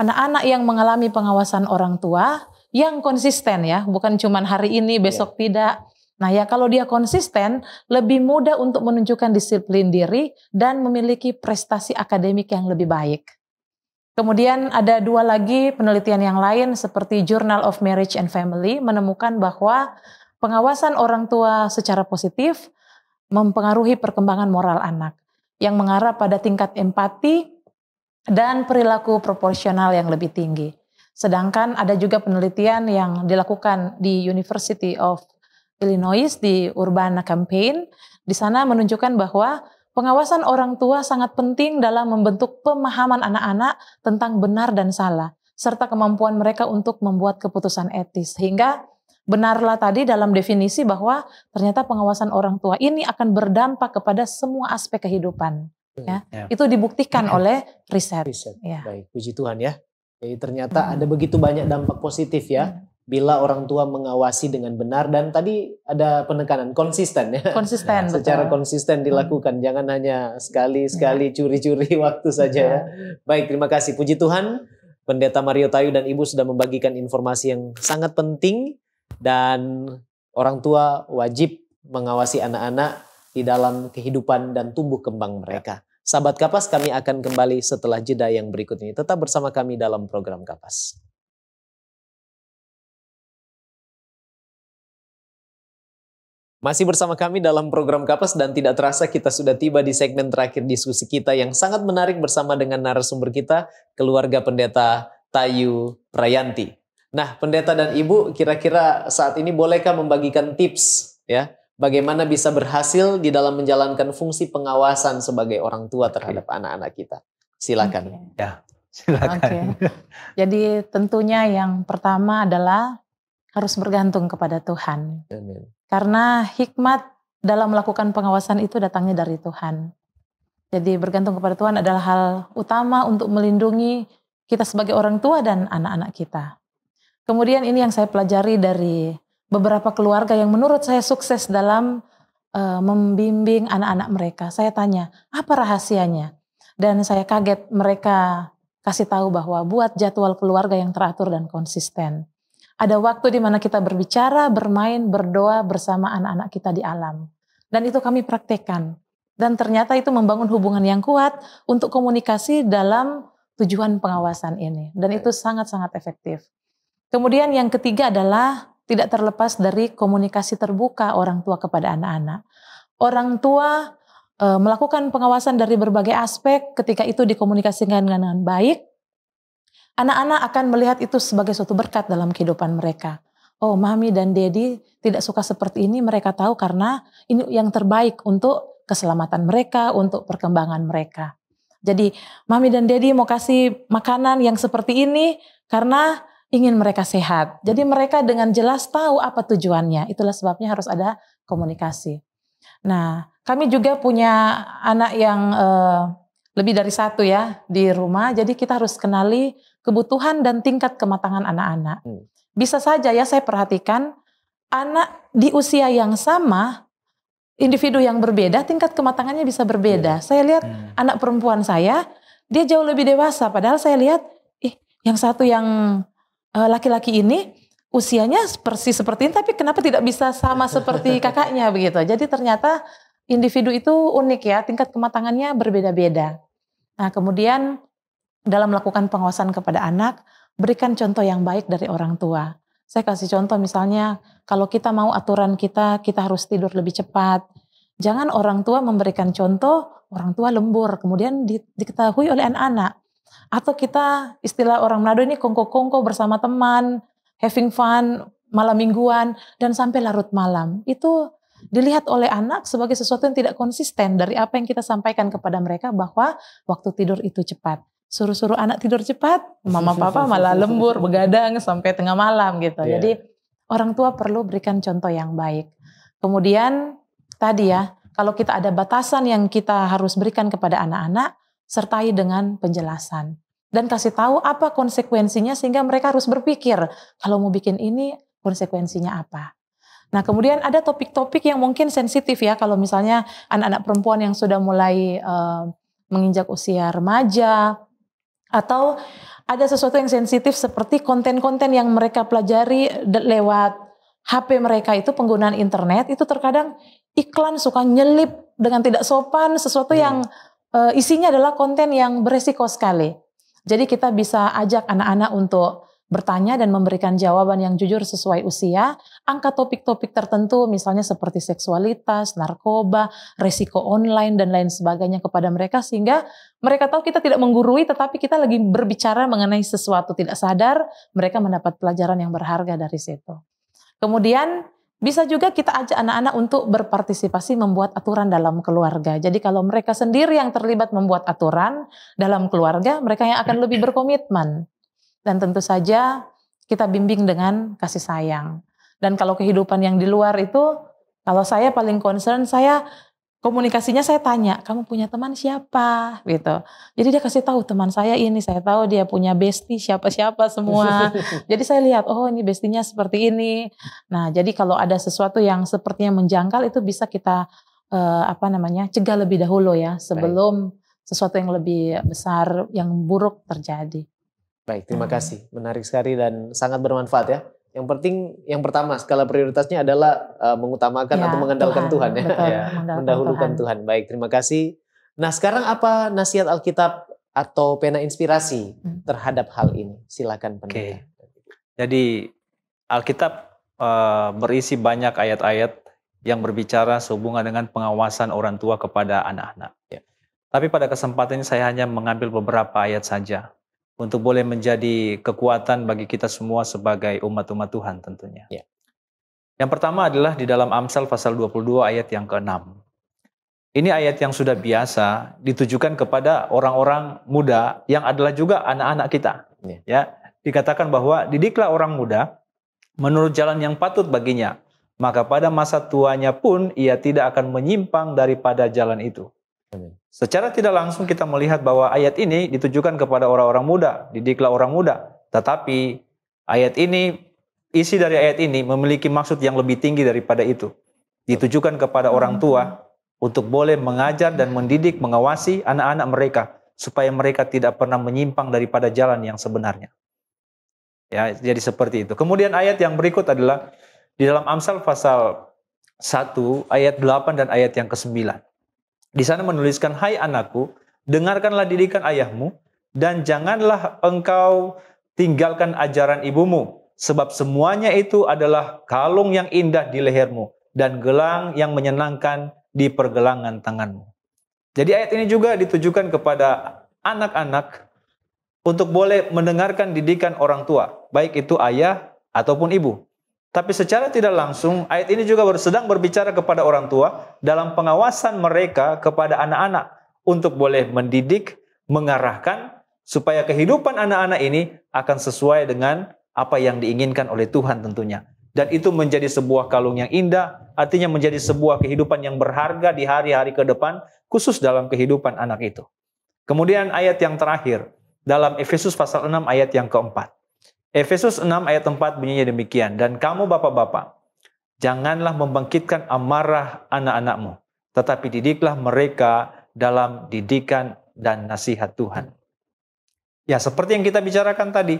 anak-anak yang mengalami pengawasan orang tua yang konsisten ya, bukan cuma hari ini, iya. besok yeah. tidak. Nah ya kalau dia konsisten, lebih mudah untuk menunjukkan disiplin diri dan memiliki prestasi akademik yang lebih baik. Kemudian ada dua lagi penelitian yang lain seperti Journal of Marriage and Family menemukan bahwa pengawasan orang tua secara positif mempengaruhi perkembangan moral anak yang mengarah pada tingkat empati dan perilaku proporsional yang lebih tinggi. Sedangkan ada juga penelitian yang dilakukan di University of Illinois di Urbana Campaign, di sana menunjukkan bahwa pengawasan orang tua sangat penting dalam membentuk pemahaman anak-anak tentang benar dan salah serta kemampuan mereka untuk membuat keputusan etis. Sehingga benarlah tadi dalam definisi bahwa ternyata pengawasan orang tua ini akan berdampak kepada semua aspek kehidupan. Ya. Hmm, ya. ya. Itu dibuktikan ya. oleh riset. riset. Ya. Baik, puji Tuhan ya. Jadi ternyata hmm. ada begitu banyak dampak positif ya. Hmm. Bila orang tua mengawasi dengan benar dan tadi ada penekanan konsisten ya. Konsisten. Secara betul. konsisten hmm. dilakukan. Hmm. Jangan hanya sekali-sekali ya. curi-curi waktu ya. saja ya. Baik, terima kasih. Puji Tuhan. Pendeta Mario Tayu dan Ibu sudah membagikan informasi yang sangat penting dan orang tua wajib mengawasi anak-anak di dalam kehidupan dan tumbuh kembang mereka. Sahabat Kapas kami akan kembali setelah jeda yang berikut ini. Tetap bersama kami dalam program Kapas. Masih bersama kami dalam program Kapas dan tidak terasa kita sudah tiba di segmen terakhir diskusi kita yang sangat menarik bersama dengan narasumber kita, keluarga pendeta Tayu Prayanti. Nah, pendeta dan ibu kira-kira saat ini bolehkah membagikan tips ya bagaimana bisa berhasil di dalam menjalankan fungsi pengawasan sebagai orang tua terhadap anak-anak okay. kita? Silakan. Okay. Ya, silakan. Okay. Jadi tentunya yang pertama adalah harus bergantung kepada Tuhan. Amin. Karena hikmat dalam melakukan pengawasan itu datangnya dari Tuhan. Jadi bergantung kepada Tuhan adalah hal utama untuk melindungi kita sebagai orang tua dan anak-anak kita. Kemudian ini yang saya pelajari dari beberapa keluarga yang menurut saya sukses dalam uh, membimbing anak-anak mereka. Saya tanya, apa rahasianya? Dan saya kaget mereka kasih tahu bahwa buat jadwal keluarga yang teratur dan konsisten. Ada waktu di mana kita berbicara, bermain, berdoa bersama anak-anak kita di alam. Dan itu kami praktekkan. Dan ternyata itu membangun hubungan yang kuat untuk komunikasi dalam tujuan pengawasan ini. Dan itu sangat-sangat efektif. Kemudian yang ketiga adalah tidak terlepas dari komunikasi terbuka orang tua kepada anak-anak. Orang tua e, melakukan pengawasan dari berbagai aspek ketika itu dikomunikasikan dengan baik, anak-anak akan melihat itu sebagai suatu berkat dalam kehidupan mereka. Oh, mami dan daddy tidak suka seperti ini, mereka tahu karena ini yang terbaik untuk keselamatan mereka, untuk perkembangan mereka. Jadi, mami dan daddy mau kasih makanan yang seperti ini karena ingin mereka sehat. Jadi mereka dengan jelas tahu apa tujuannya. Itulah sebabnya harus ada komunikasi. Nah, kami juga punya anak yang uh, lebih dari satu ya di rumah. Jadi kita harus kenali kebutuhan dan tingkat kematangan anak-anak. Hmm. Bisa saja ya saya perhatikan anak di usia yang sama, individu yang berbeda, tingkat kematangannya bisa berbeda. Iya. Saya lihat hmm. anak perempuan saya, dia jauh lebih dewasa. Padahal saya lihat, ih, yang satu yang Eh, laki-laki ini usianya persis seperti ini tapi kenapa tidak bisa sama seperti kakaknya begitu. Jadi ternyata individu itu unik ya, tingkat kematangannya berbeda-beda. Nah, kemudian dalam melakukan pengawasan kepada anak, berikan contoh yang baik dari orang tua. Saya kasih contoh misalnya, kalau kita mau aturan kita, kita harus tidur lebih cepat. Jangan orang tua memberikan contoh, orang tua lembur, kemudian diketahui oleh anak-anak atau kita istilah orang Manado ini kongko-kongko bersama teman, having fun malam mingguan dan sampai larut malam. Itu dilihat oleh anak sebagai sesuatu yang tidak konsisten dari apa yang kita sampaikan kepada mereka bahwa waktu tidur itu cepat. Suruh-suruh anak tidur cepat, mama papa malah lembur, begadang sampai tengah malam gitu. Yeah. Jadi orang tua perlu berikan contoh yang baik. Kemudian tadi ya, kalau kita ada batasan yang kita harus berikan kepada anak-anak, sertai dengan penjelasan dan kasih tahu apa konsekuensinya sehingga mereka harus berpikir kalau mau bikin ini konsekuensinya apa. Nah kemudian ada topik-topik yang mungkin sensitif ya kalau misalnya anak-anak perempuan yang sudah mulai uh, menginjak usia remaja atau ada sesuatu yang sensitif seperti konten-konten yang mereka pelajari lewat HP mereka itu penggunaan internet itu terkadang iklan suka nyelip dengan tidak sopan sesuatu yeah. yang uh, isinya adalah konten yang beresiko sekali. Jadi kita bisa ajak anak-anak untuk bertanya dan memberikan jawaban yang jujur sesuai usia, angka topik-topik tertentu misalnya seperti seksualitas, narkoba, resiko online dan lain sebagainya kepada mereka sehingga mereka tahu kita tidak menggurui tetapi kita lagi berbicara mengenai sesuatu tidak sadar, mereka mendapat pelajaran yang berharga dari situ. Kemudian bisa juga kita ajak anak-anak untuk berpartisipasi membuat aturan dalam keluarga. Jadi kalau mereka sendiri yang terlibat membuat aturan dalam keluarga, mereka yang akan lebih berkomitmen. Dan tentu saja kita bimbing dengan kasih sayang. Dan kalau kehidupan yang di luar itu, kalau saya paling concern, saya komunikasinya saya tanya, kamu punya teman siapa? Gitu. Jadi dia kasih tahu teman saya ini, saya tahu dia punya bestie siapa-siapa semua. jadi saya lihat, oh ini bestinya seperti ini. Nah, jadi kalau ada sesuatu yang sepertinya menjangkal itu bisa kita eh, apa namanya? cegah lebih dahulu ya sebelum Baik. sesuatu yang lebih besar yang buruk terjadi. Baik, terima hmm. kasih. Menarik sekali dan sangat bermanfaat ya yang penting yang pertama skala prioritasnya adalah uh, mengutamakan ya, atau mengandalkan Tuhan, Tuhan ya, betul, ya. mendahulukan Tuhan. Tuhan. Baik, terima kasih. Nah, sekarang apa nasihat Alkitab atau pena inspirasi hmm. terhadap hal ini? Silakan pendeta. Okay. Jadi Alkitab uh, berisi banyak ayat-ayat yang berbicara sehubungan dengan pengawasan orang tua kepada anak-anak. Ya. Tapi pada kesempatan ini saya hanya mengambil beberapa ayat saja untuk boleh menjadi kekuatan bagi kita semua sebagai umat-umat Tuhan tentunya. Ya. Yang pertama adalah di dalam Amsal pasal 22 ayat yang ke-6. Ini ayat yang sudah biasa ditujukan kepada orang-orang muda yang adalah juga anak-anak kita. Ya. ya, dikatakan bahwa didiklah orang muda menurut jalan yang patut baginya, maka pada masa tuanya pun ia tidak akan menyimpang daripada jalan itu. Secara tidak langsung kita melihat bahwa ayat ini ditujukan kepada orang-orang muda, didiklah orang muda. Tetapi ayat ini, isi dari ayat ini memiliki maksud yang lebih tinggi daripada itu. Ditujukan kepada orang tua untuk boleh mengajar dan mendidik, mengawasi anak-anak mereka supaya mereka tidak pernah menyimpang daripada jalan yang sebenarnya. Ya, jadi seperti itu. Kemudian ayat yang berikut adalah di dalam Amsal pasal 1 ayat 8 dan ayat yang ke-9. Di sana menuliskan, Hai anakku, dengarkanlah didikan ayahmu, dan janganlah engkau tinggalkan ajaran ibumu, sebab semuanya itu adalah kalung yang indah di lehermu, dan gelang yang menyenangkan di pergelangan tanganmu. Jadi ayat ini juga ditujukan kepada anak-anak untuk boleh mendengarkan didikan orang tua, baik itu ayah ataupun ibu. Tapi secara tidak langsung, ayat ini juga sedang berbicara kepada orang tua dalam pengawasan mereka kepada anak-anak untuk boleh mendidik, mengarahkan, supaya kehidupan anak-anak ini akan sesuai dengan apa yang diinginkan oleh Tuhan tentunya. Dan itu menjadi sebuah kalung yang indah, artinya menjadi sebuah kehidupan yang berharga di hari-hari ke depan, khusus dalam kehidupan anak itu. Kemudian ayat yang terakhir, dalam Efesus pasal 6 ayat yang keempat. Efesus 6 ayat 4 bunyinya demikian. Dan kamu bapak-bapak, janganlah membangkitkan amarah anak-anakmu, tetapi didiklah mereka dalam didikan dan nasihat Tuhan. Ya, seperti yang kita bicarakan tadi,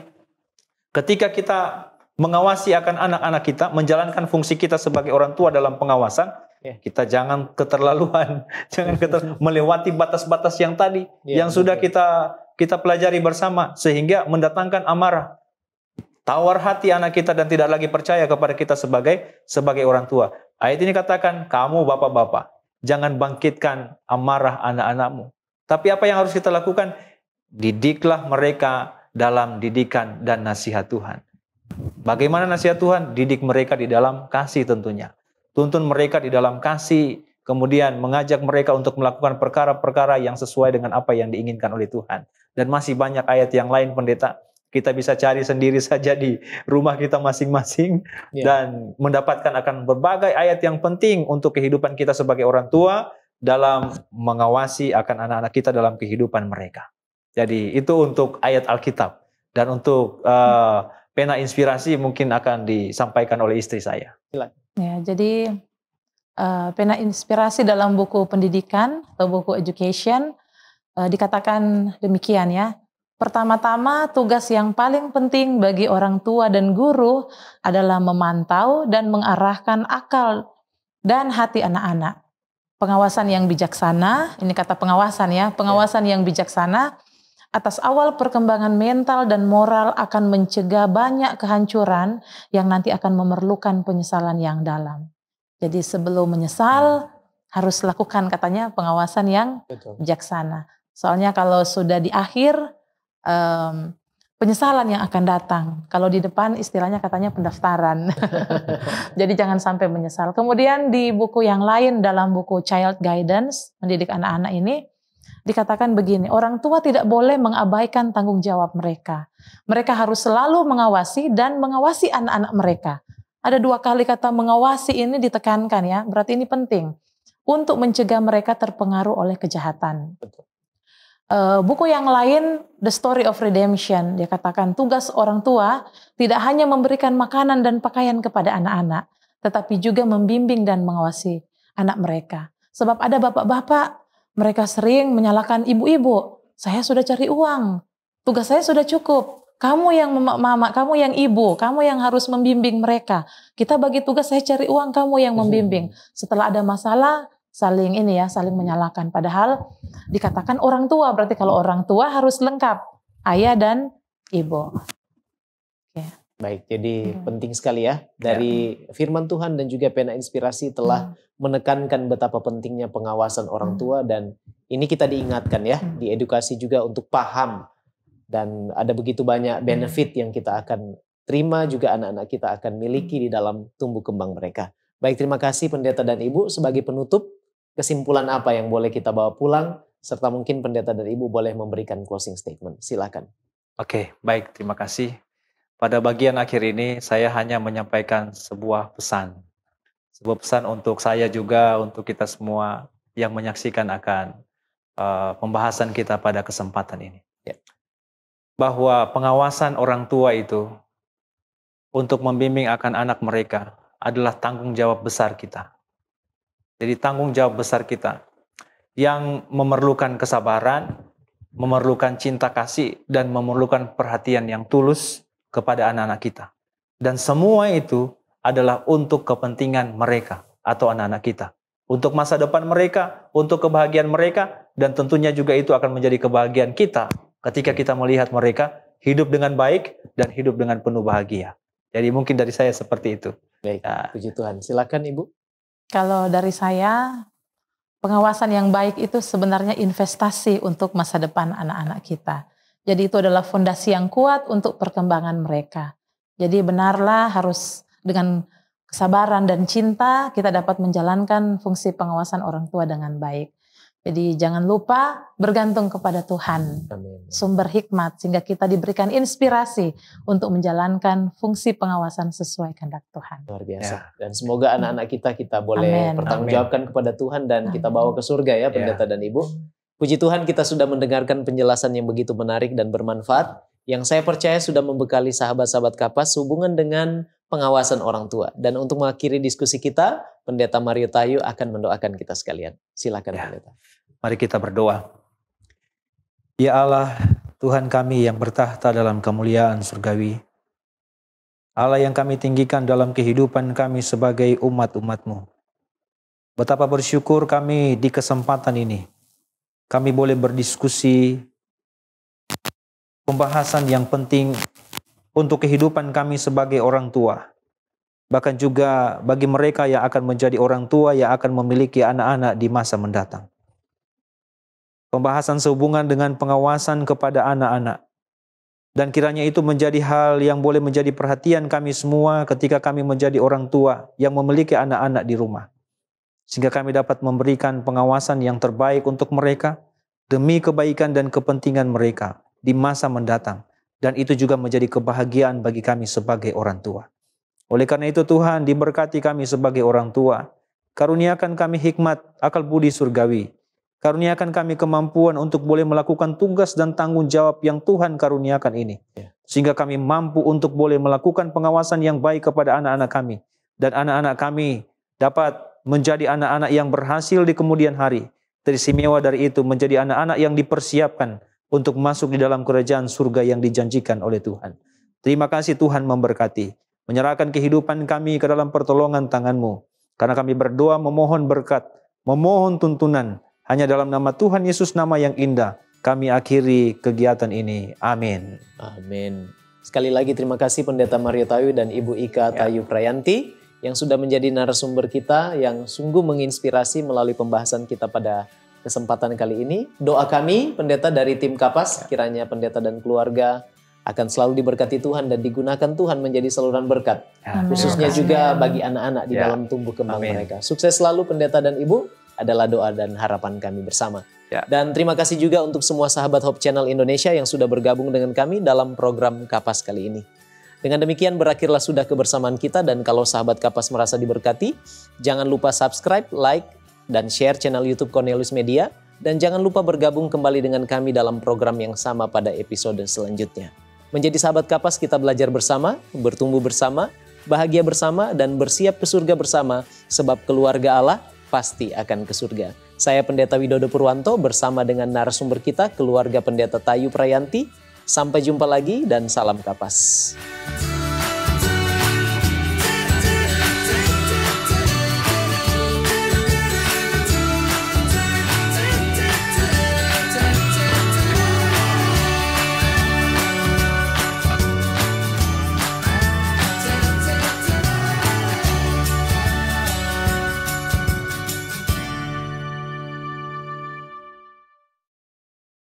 ketika kita mengawasi akan anak-anak kita, menjalankan fungsi kita sebagai orang tua dalam pengawasan, ya. kita jangan keterlaluan, jangan keter melewati batas-batas yang tadi ya, yang sudah kita kita pelajari bersama sehingga mendatangkan amarah tawar hati anak kita dan tidak lagi percaya kepada kita sebagai sebagai orang tua. Ayat ini katakan, kamu bapak-bapak, jangan bangkitkan amarah anak-anakmu. Tapi apa yang harus kita lakukan? Didiklah mereka dalam didikan dan nasihat Tuhan. Bagaimana nasihat Tuhan? Didik mereka di dalam kasih tentunya. Tuntun mereka di dalam kasih, kemudian mengajak mereka untuk melakukan perkara-perkara yang sesuai dengan apa yang diinginkan oleh Tuhan. Dan masih banyak ayat yang lain pendeta kita bisa cari sendiri saja di rumah kita masing-masing yeah. dan mendapatkan akan berbagai ayat yang penting untuk kehidupan kita sebagai orang tua dalam mengawasi akan anak-anak kita dalam kehidupan mereka. Jadi itu untuk ayat Alkitab dan untuk uh, pena inspirasi mungkin akan disampaikan oleh istri saya. Ya, jadi uh, pena inspirasi dalam buku pendidikan atau buku education uh, dikatakan demikian ya Pertama-tama, tugas yang paling penting bagi orang tua dan guru adalah memantau dan mengarahkan akal dan hati anak-anak. Pengawasan yang bijaksana, ini kata pengawasan ya, pengawasan yang bijaksana atas awal perkembangan mental dan moral akan mencegah banyak kehancuran yang nanti akan memerlukan penyesalan yang dalam. Jadi sebelum menyesal harus lakukan katanya pengawasan yang bijaksana. Soalnya kalau sudah di akhir um, penyesalan yang akan datang. Kalau di depan istilahnya katanya pendaftaran. Jadi jangan sampai menyesal. Kemudian di buku yang lain dalam buku Child Guidance, mendidik anak-anak ini dikatakan begini, orang tua tidak boleh mengabaikan tanggung jawab mereka. Mereka harus selalu mengawasi dan mengawasi anak-anak mereka. Ada dua kali kata mengawasi ini ditekankan ya, berarti ini penting untuk mencegah mereka terpengaruh oleh kejahatan. Betul. Uh, buku yang lain, The Story of Redemption, dia katakan tugas orang tua tidak hanya memberikan makanan dan pakaian kepada anak-anak, tetapi juga membimbing dan mengawasi anak mereka. Sebab ada bapak-bapak, mereka sering menyalahkan ibu-ibu. Saya sudah cari uang, tugas saya sudah cukup. Kamu yang mama, kamu yang ibu, kamu yang harus membimbing mereka. Kita bagi tugas saya cari uang, kamu yang hmm. membimbing. Setelah ada masalah, saling ini ya, saling menyalahkan. Padahal dikatakan orang tua, berarti kalau orang tua harus lengkap, ayah dan ibu. Ya. Baik, jadi hmm. penting sekali ya dari ya. firman Tuhan dan juga pena inspirasi telah hmm. menekankan betapa pentingnya pengawasan orang hmm. tua dan ini kita diingatkan ya, hmm. diedukasi juga untuk paham dan ada begitu banyak hmm. benefit hmm. yang kita akan terima juga anak-anak kita akan miliki hmm. di dalam tumbuh kembang mereka. Baik, terima kasih pendeta dan ibu sebagai penutup kesimpulan apa yang boleh kita bawa pulang serta mungkin pendeta dan ibu boleh memberikan closing statement. Silakan. Oke, baik. Terima kasih. Pada bagian akhir ini saya hanya menyampaikan sebuah pesan. Sebuah pesan untuk saya juga, untuk kita semua yang menyaksikan akan uh, pembahasan kita pada kesempatan ini. Ya. Bahwa pengawasan orang tua itu untuk membimbing akan anak mereka adalah tanggung jawab besar kita. Jadi tanggung jawab besar kita yang memerlukan kesabaran, memerlukan cinta kasih dan memerlukan perhatian yang tulus kepada anak-anak kita. Dan semua itu adalah untuk kepentingan mereka atau anak-anak kita. Untuk masa depan mereka, untuk kebahagiaan mereka, dan tentunya juga itu akan menjadi kebahagiaan kita ketika kita melihat mereka hidup dengan baik dan hidup dengan penuh bahagia. Jadi mungkin dari saya seperti itu. Baik, ya. puji Tuhan. Silakan Ibu. Kalau dari saya, pengawasan yang baik itu sebenarnya investasi untuk masa depan anak-anak kita. Jadi itu adalah fondasi yang kuat untuk perkembangan mereka. Jadi benarlah harus dengan kesabaran dan cinta kita dapat menjalankan fungsi pengawasan orang tua dengan baik. Jadi jangan lupa bergantung kepada Tuhan, Amin. sumber hikmat sehingga kita diberikan inspirasi untuk menjalankan fungsi pengawasan sesuai kehendak Tuhan. Luar biasa. Ya. Dan semoga anak-anak kita kita boleh Amin. pertanggungjawabkan kepada Tuhan dan Amin. kita bawa ke surga ya, ya. pendeta ya. dan ibu. Puji Tuhan kita sudah mendengarkan penjelasan yang begitu menarik dan bermanfaat yang saya percaya sudah membekali sahabat-sahabat kapas hubungan dengan pengawasan orang tua. Dan untuk mengakhiri diskusi kita, Pendeta Mario Tayu akan mendoakan kita sekalian. Silakan ya. Pendeta. Mari kita berdoa. Ya Allah, Tuhan kami yang bertahta dalam kemuliaan surgawi. Allah yang kami tinggikan dalam kehidupan kami sebagai umat-umatmu. Betapa bersyukur kami di kesempatan ini. Kami boleh berdiskusi pembahasan yang penting untuk kehidupan kami sebagai orang tua. Bahkan juga bagi mereka yang akan menjadi orang tua yang akan memiliki anak-anak di masa mendatang. Pembahasan sehubungan dengan pengawasan kepada anak-anak. Dan kiranya itu menjadi hal yang boleh menjadi perhatian kami semua ketika kami menjadi orang tua yang memiliki anak-anak di rumah. Sehingga kami dapat memberikan pengawasan yang terbaik untuk mereka demi kebaikan dan kepentingan mereka di masa mendatang. Dan itu juga menjadi kebahagiaan bagi kami sebagai orang tua. Oleh karena itu Tuhan diberkati kami sebagai orang tua. Karuniakan kami hikmat, akal budi surgawi, Karuniakan kami kemampuan untuk boleh melakukan tugas dan tanggung jawab yang Tuhan karuniakan ini. Ya. Sehingga kami mampu untuk boleh melakukan pengawasan yang baik kepada anak-anak kami. Dan anak-anak kami dapat menjadi anak-anak yang berhasil di kemudian hari. Terisimewa dari itu menjadi anak-anak yang dipersiapkan untuk masuk di dalam kerajaan surga yang dijanjikan oleh Tuhan. Terima kasih Tuhan memberkati. Menyerahkan kehidupan kami ke dalam pertolongan tanganmu. Karena kami berdoa memohon berkat, memohon tuntunan, hanya dalam nama Tuhan Yesus nama yang indah kami akhiri kegiatan ini. Amin. Amin. Sekali lagi terima kasih Pendeta Mario Tayu dan Ibu Ika ya. Tayu Prayanti yang sudah menjadi narasumber kita yang sungguh menginspirasi melalui pembahasan kita pada kesempatan kali ini. Doa kami Pendeta dari tim Kapas ya. kiranya Pendeta dan keluarga akan selalu diberkati Tuhan dan digunakan Tuhan menjadi saluran berkat. Ya. Khususnya juga bagi anak-anak di ya. dalam tumbuh kembang Amin. mereka. Sukses selalu pendeta dan ibu adalah doa dan harapan kami bersama. Ya. Dan terima kasih juga untuk semua sahabat Hope Channel Indonesia yang sudah bergabung dengan kami dalam program Kapas kali ini. Dengan demikian berakhirlah sudah kebersamaan kita dan kalau sahabat Kapas merasa diberkati, jangan lupa subscribe, like, dan share channel YouTube Cornelius Media. Dan jangan lupa bergabung kembali dengan kami dalam program yang sama pada episode selanjutnya. Menjadi sahabat kapas kita belajar bersama, bertumbuh bersama, bahagia bersama, dan bersiap ke surga bersama sebab keluarga Allah – pasti akan ke surga. Saya Pendeta Widodo Purwanto bersama dengan narasumber kita keluarga Pendeta Tayu Prayanti. Sampai jumpa lagi dan salam kapas.